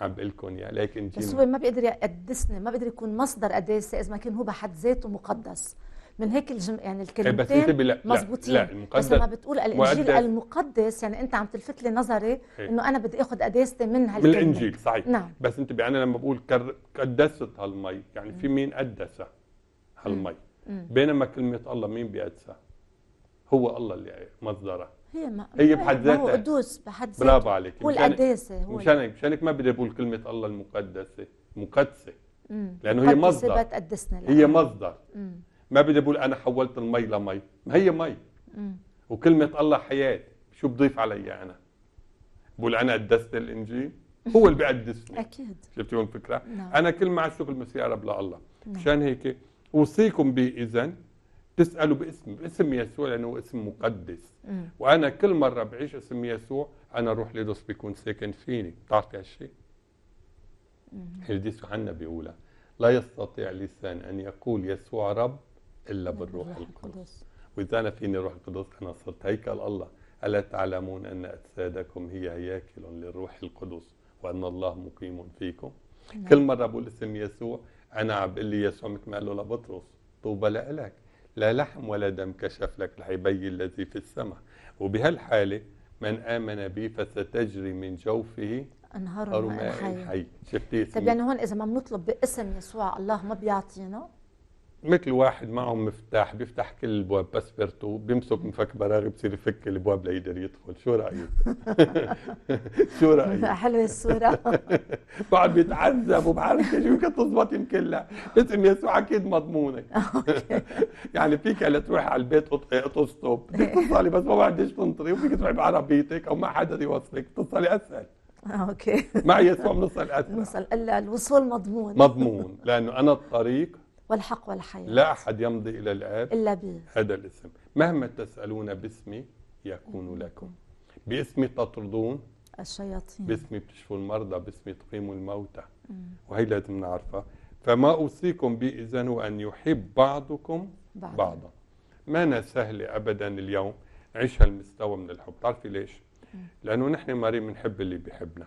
عم بقول لكم يا لكن بس هو ما بيقدر يقدسني ما بيقدر يكون مصدر قداسه اذا ما كان هو بحد ذاته مقدس من هيك الجم... يعني إيه، الكلمتين مضبوطين لا, لا المقدس بس لما بتقول الانجيل وقدس المقدس يعني انت عم تلفت لي نظري إيه. انه انا بدي اخذ قداستي من هالكلمه بالانجيل صحيح نعم. بس انت انا لما بقول كر... قدست هالمي يعني في مين قدس هالمي بينما كلمه الله مين بيقدسها هو الله اللي مصدرها هي ما بحد ذاتها قدوس بحد ذاته برافو عليك والقداسه هو مشانك مشانك ما بدي اقول كلمه الله المقدسه مقدسه لانه هي مصدر هي مصدر مم. ما بدي اقول انا حولت المي لمي ما هي مي مم. وكلمه الله حياه شو بضيف علي انا بقول انا قدست الانجيل هو اللي بيقدسني اكيد شفتي الفكره نعم. انا كل ما عشت في المسيح رب لله نعم. مشان هيك اوصيكم به اذا تسأله باسم باسم يسوع لأنه اسم مقدس مم. وأنا كل مرة بعيش اسم يسوع أنا روح لدوس بيكون ساكن فيني بتعرفي هالشيء؟ هيرديس عنا بيقولها لا يستطيع لسان أن يقول يسوع رب إلا بالروح القدس وإذا أنا فيني روح القدس أنا صرت هيكل الله ألا تعلمون أن أجسادكم هي هياكل للروح القدس وأن الله مقيم فيكم مم. نعم. كل مرة بقول اسم يسوع أنا عم بقول لي يسوع مثل ما قال له لبطرس طوبى لإلك لا لحم ولا دم كشف لك الحبي الذي في السماء وبهالحالة من آمن بي فستجري من جوفه أنهار ماء حي شفتي طيب يعني هون إذا ما بنطلب باسم يسوع الله ما بيعطينا مثل واحد معه مفتاح بيفتح كل الابواب بس بيمسك مفك براغي بصير يفك الابواب ليقدر يدخل شو رايك؟ شو رايك؟ حلوه الصوره بعد بيتعذب وبعرف شو يمكن تزبط يمكن لا اسم يسوع اكيد مضمونك يعني فيك لا تروحي على البيت اتصطب بدك تصلي بس ما بعدش تنطري وفيك تروحي بعربيتك او ما حدا يوصلك تصلي اسهل اوكي مع يسوع بنوصل اسهل الا الوصول مضمون مضمون لانه انا الطريق والحق والحياة لا أحد يمضي إلى الآب إلا بي هذا الاسم مهما تسألون باسمي يكون لكم باسمي تطردون الشياطين باسمي بتشفوا المرضى باسمي تقيموا الموتى وهي لازم نعرفها فما أوصيكم به هو أن يحب بعضكم بعضا ما سهلة أبدا اليوم عيش هالمستوى من الحب تعرفي ليش؟ لأنه نحن مريم بنحب اللي بيحبنا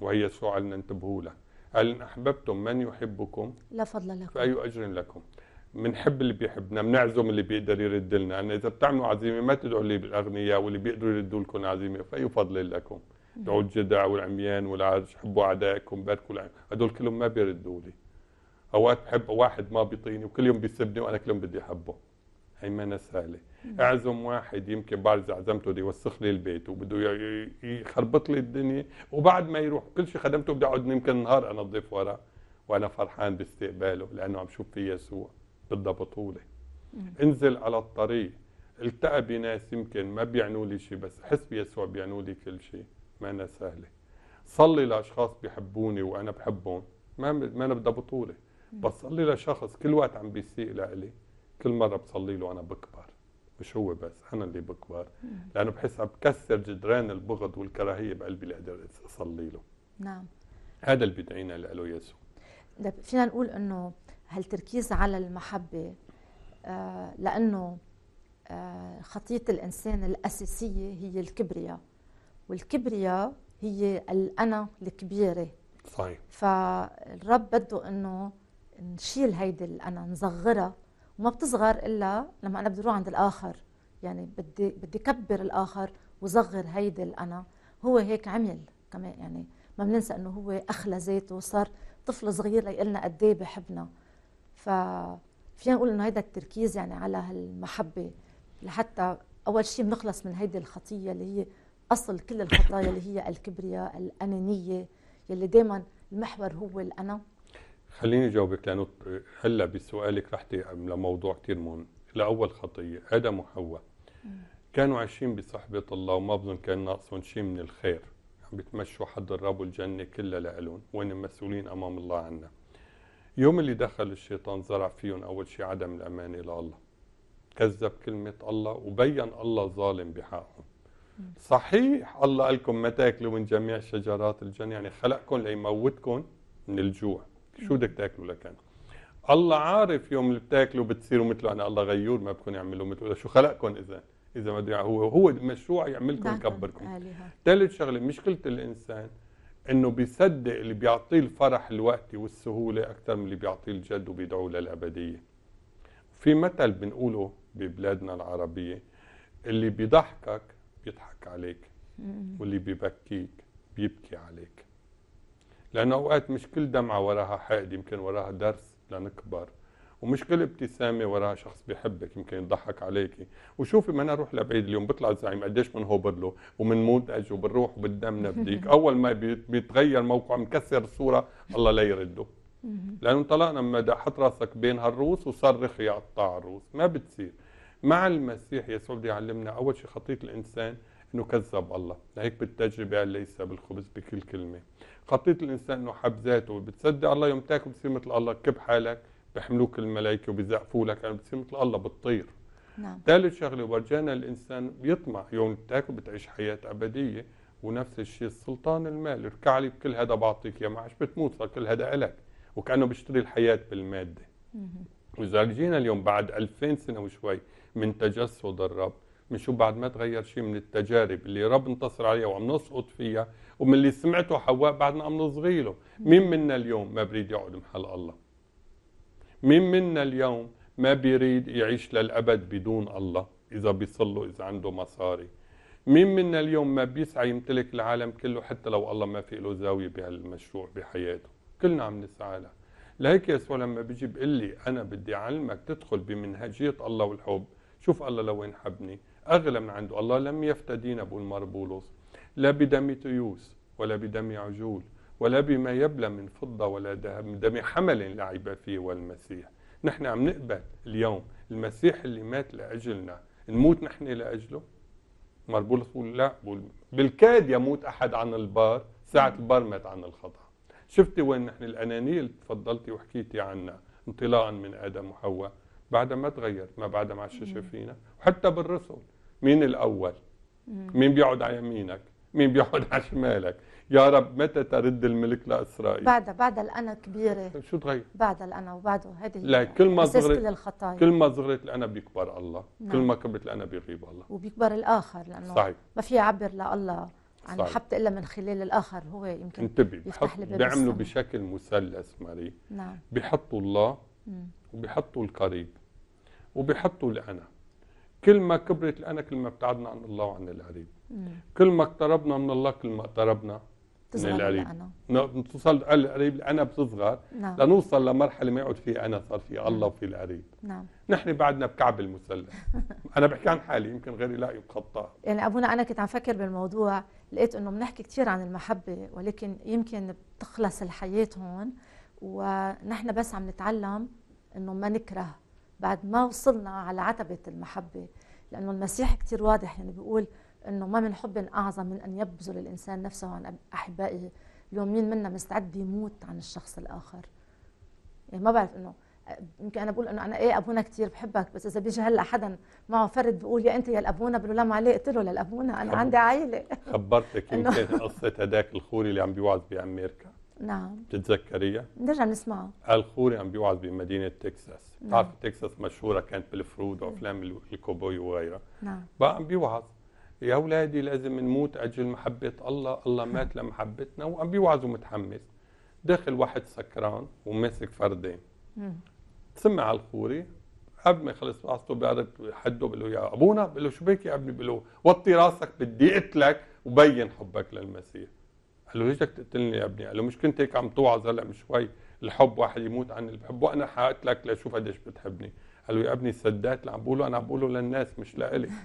وهي سؤال اللي ننتبهوا له قال إن أحببتم من يحبكم لا فضل لكم فأي أجر لكم بنحب اللي بيحبنا بنعزم اللي بيقدر يرد لنا أنا يعني إذا بتعملوا عزيمة ما تدعوا لي بالأغنياء واللي بيقدروا يردوا لكم عزيمة فأي فضل لكم دعوا الجدع والعميان والعاج حبوا أعدائكم باركوا هدول كلهم ما بيردوا لي أوقات بحب واحد ما بيطيني وكل يوم بيسبني وأنا كل يوم بدي أحبه هيمنه سهله اعزم واحد يمكن بعد اذا عزمته بده يوسخ لي البيت وبده يخربط لي الدنيا وبعد ما يروح كل شيء خدمته بدي اقعد يمكن نهار انظف ورا وانا فرحان باستقباله لانه عم شوف فيه يسوع بدها بطوله انزل على الطريق التقى بناس يمكن ما بيعنوا لي شيء بس حس بيسوع بيعنوا لي كل شيء ما انا سهله صلي لاشخاص بيحبوني وانا بحبهم ما ما بدها بطوله بس صلي لشخص كل وقت عم بيسيء لإلي كل مره بصلي له انا بكبر مش هو بس انا اللي بكبر لانه بحس بكسر جدران البغض والكراهيه بقلبي لاقدر اصلي له نعم هذا اللي بدعينا له يسوع طيب، فينا نقول انه هالتركيز على المحبه آه لانه آه خطيه الانسان الاساسيه هي الكبرياء والكبرياء هي الانا الكبيره صحيح فالرب بده انه نشيل هيدي الانا نصغرها وما بتصغر الا لما انا بدي اروح عند الاخر يعني بدي بدي كبر الاخر وصغر هيدي الانا هو هيك عمل كمان يعني ما بننسى انه هو اخلى زيته وصار طفل صغير ليقلنا قد ايه بحبنا ف فينا نقول انه هيدا التركيز يعني على هالمحبه لحتى اول شيء بنخلص من هيدي الخطيه اللي هي اصل كل الخطايا اللي هي الكبرياء الانانيه يلي دائما المحور هو الانا خليني اجاوبك لانه هلا بسؤالك رحتي لموضوع كثير مهم لاول خطيه ادم وحواء كانوا عايشين بصحبه الله وما بظن كان ناقصهم شيء من الخير عم بتمشوا حد الرب والجنه كلها لالهم وين مسؤولين امام الله عنا يوم اللي دخل الشيطان زرع فيهم اول شيء عدم الامانه لله كذب كلمه الله وبين الله ظالم بحقهم صحيح الله قال لكم ما تاكلوا من جميع شجرات الجنه يعني خلقكم ليموتكم من الجوع شو بدك تاكله لكان الله عارف يوم اللي بتاكلوا بتصيروا مثله انا الله غيور ما بدكم يعملوا مثله شو خلقكم اذا اذا ما هو هو مشروع يعملكم يكبركم ثالث شغله مشكله الانسان انه بيصدق اللي بيعطيه الفرح الوقتي والسهوله اكثر من اللي بيعطيه الجد وبيدعوه للابديه في مثل بنقوله ببلادنا العربيه اللي بيضحكك بيضحك عليك واللي بيبكيك بيبكي عليك لأنه أوقات مش كل دمعة وراها حقد يمكن وراها درس لنكبر ومش كل ابتسامة وراها شخص بيحبك يمكن يضحك عليك وشوفي ما أنا أروح لبعيد اليوم بيطلع الزعيم قديش هوبر له مودج وبنروح وبالدم نبديك أول ما بيتغير موقعه مكسر الصورة الله لا يرده لأنه طلعنا من حط راسك بين هالروس وصرخ يقطع الروس ما بتصير مع المسيح يسوع بده يعلمنا أول شيء خطية الإنسان انه كذب الله لهيك بالتجربه يعني ليس بالخبز بكل كلمه خطيه الانسان انه حب ذاته بتصدق الله يوم تاكل بتصير مثل الله كب حالك بحملوك الملائكه وبيزعفوا لك يعني بتصير مثل الله بتطير نعم ثالث شغله ورجانا الانسان بيطمع يوم تاكل بتعيش حياه ابديه ونفس الشيء السلطان المال اركع لي بكل هذا بعطيك يا معش بتموت صار كل هذا الك وكانه بيشتري الحياه بالماده واذا رجينا اليوم بعد 2000 سنه وشوي من تجسد الرب بنشوف بعد ما تغير شيء من التجارب اللي رب انتصر عليها وعم نسقط فيها ومن اللي سمعته حواء بعدنا عم نصغي له مين منا اليوم ما بريد يقعد محل الله مين منا اليوم ما بيريد يعيش للأبد بدون الله إذا بيصلوا إذا عنده مصاري مين منا اليوم ما بيسعى يمتلك العالم كله حتى لو الله ما في له زاوية بهالمشروع بحياته كلنا عم نسعى له لهيك يسوع لما بيجي بيقول لي أنا بدي أعلمك تدخل بمنهجية الله والحب شوف الله لوين حبني أغلى من عنده الله لم يفتدينا بالمر بولس لا بدم تيوس ولا بدم عجول ولا بما يبلى من فضة ولا ذهب من دم حمل لعب فيه والمسيح نحن عم نقبل اليوم المسيح اللي مات لأجلنا نموت نحن لأجله مر بولس بقول لا بقول بالكاد يموت أحد عن البار ساعة البار مات عن الخطأ شفتي وين نحن الأنانية اللي تفضلتي وحكيتي عنها انطلاقا من آدم وحواء بعد ما تغيرت ما بعد ما عشش فينا وحتى بالرسل مين الاول مين بيقعد على يمينك مين بيقعد على شمالك يا رب متى ترد الملك لاسرائيل بعد بعد الانا كبيره شو تغير بعد الانا وبعده هذه لا كل ما صغرت كل الخطايا كل ما صغرت الانا بيكبر الله نعم. كل ما كبرت الانا بيغيب الله وبيكبر الاخر لانه صحيح. ما في يعبر لله عن صحيح. الا من خلال الاخر هو يمكن انتبه يفتح لي بيعملوا بشكل مثلث ماري نعم بيحطوا الله وبيحطوا القريب وبيحطوا الأنا كل ما كبرت الأنا كل ما ابتعدنا عن الله وعن القريب كل ما اقتربنا من الله كل ما اقتربنا من القريب نعم، توصل القريب الأنا بتصغر نعم. لنوصل لمرحلة ما يعود في أنا صار في الله نعم. وفي القريب نعم. نحن بعدنا بكعب المثلث أنا بحكي عن حالي يمكن غيري لا يخطأ يعني أبونا أنا كنت عم فكر بالموضوع لقيت إنه بنحكي كثير عن المحبة ولكن يمكن بتخلص الحياة هون ونحن بس عم نتعلم إنه ما نكره بعد ما وصلنا على عتبة المحبة لأنه المسيح كتير واضح يعني بيقول أنه ما من حب أعظم من أن يبذل الإنسان نفسه عن أحبائه اليوم مين منا مستعد يموت عن الشخص الآخر يعني ما بعرف أنه يمكن انا بقول انه انا ايه ابونا كثير بحبك بس اذا بيجي هلا حدا معه فرد بيقول يا انت يا الابونا بقول له لا عليه قلت له للابونا انا عندي عائله خبرتك يمكن قصه هداك الخوري اللي عم بيوعظ بامريكا نعم بتتذكريها؟ نرجع نسمعها الخوري عم بيوعظ بمدينه تكساس نعم. بتعرفي تكساس مشهوره كانت بالفرود وافلام الكوبوي وغيرها نعم بقى عم بيوعظ يا اولادي لازم نموت اجل محبه الله، الله مات لمحبتنا وعم بيوعظ ومتحمس داخل واحد سكران وماسك فردين سمع الخوري قبل ما يخلص وعظته بيعرف حده بقول له يا ابونا بقول له شو بك يا ابني بقول له وطي راسك بدي اقتلك وبين حبك للمسيح قال له ليش بدك تقتلني يا ابني؟ قال له مش كنت هيك عم توعظ هلا من شوي الحب واحد يموت عن اللي بحبه انا حقتلك لشوف قديش بتحبني قال له يا ابني السدات اللي عم بقوله انا عم بقوله للناس مش لإلي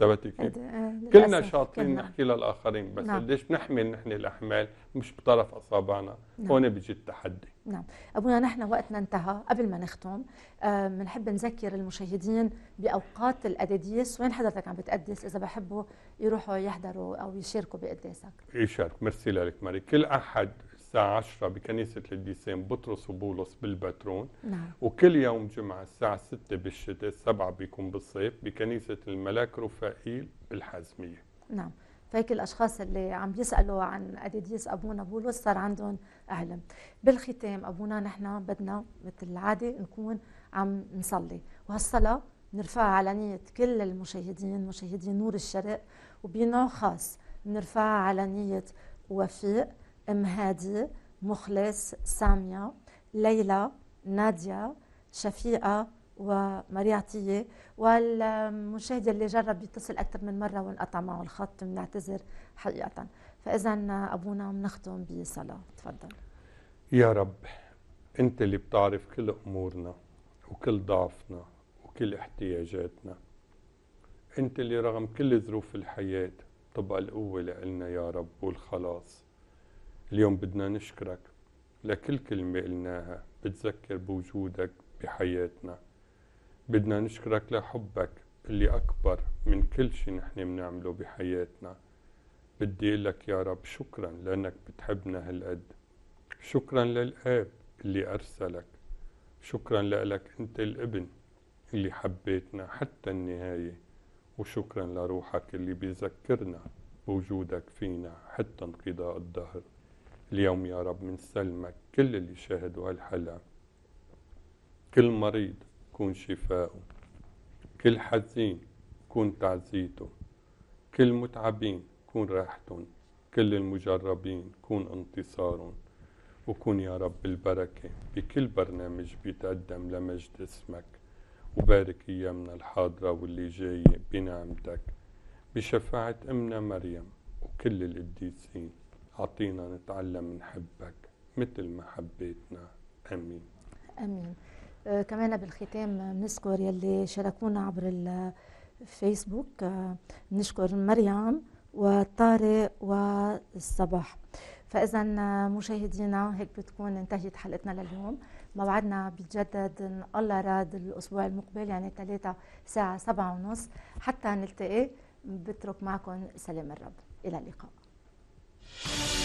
ثبتي كيف أه، كلنا شاطرين نحكي للاخرين بس نعم. قديش بنحمل نحن الاحمال مش بطرف اصابعنا نعم. هون بيجي التحدي نعم ابونا نحن وقتنا انتهى قبل ما نختم بنحب آه نذكر المشاهدين باوقات القداديس وين حضرتك عم بتقدس اذا بحبوا يروحوا يحضروا او يشاركوا بقداسك يشارك ميرسي لك ماري كل احد الساعة 10 بكنيسة الديسان بطرس وبولس بالباترون نعم. وكل يوم جمعة الساعة 6 بالشتاء 7 بيكون بالصيف بكنيسة الملاك رفائيل بالحازمية نعم فهيك الاشخاص اللي عم يسالوا عن اديديس ابونا بولس صار عندهم علم بالختام ابونا نحن بدنا مثل العاده نكون عم نصلي وهالصلاه بنرفعها على نية كل المشاهدين مشاهدين نور الشرق وبنوع خاص بنرفعها على نية وفيق أم هادي مخلص سامية ليلى نادية شفيقة ومريعتية والمشاهد اللي جرب يتصل أكثر من مرة وانقطع معه الخط بنعتذر حقيقة فإذا أبونا بنختم بصلاة تفضل يا رب أنت اللي بتعرف كل أمورنا وكل ضعفنا وكل احتياجاتنا أنت اللي رغم كل ظروف الحياة تبقى القوة لنا يا رب والخلاص اليوم بدنا نشكرك لكل كلمة قلناها بتذكر بوجودك بحياتنا بدنا نشكرك لحبك اللي أكبر من كل شي نحن بنعمله بحياتنا بدي لك يا رب شكرا لأنك بتحبنا هالقد شكرا للآب اللي أرسلك شكرا لك أنت الابن اللي حبيتنا حتى النهاية وشكرا لروحك اللي بيذكرنا بوجودك فينا حتى انقضاء الدهر اليوم يا رب بنسلمك كل اللي شاهدوا هالحلقة كل مريض كون شفاؤه كل حزين كون تعزيته كل متعبين كون راحتهم كل المجربين كون انتصارهم وكون يا رب البركة بكل برنامج بيتقدم لمجد اسمك وبارك أيامنا الحاضرة واللي جاية بنعمتك بشفاعة أمنا مريم وكل القديسين أعطينا نتعلم نحبك مثل ما حبيتنا أمين أمين آه كمان بالختام بنشكر آه، يلي شاركونا عبر الفيسبوك آه بنشكر آه، مريم وطارق والصباح فإذا آه، مشاهدينا هيك بتكون انتهت حلقتنا لليوم موعدنا بيتجدد إن الله راد الأسبوع المقبل يعني ثلاثة ساعة سبعة ونص حتى نلتقي بترك معكم سلام الرب إلى اللقاء Bye.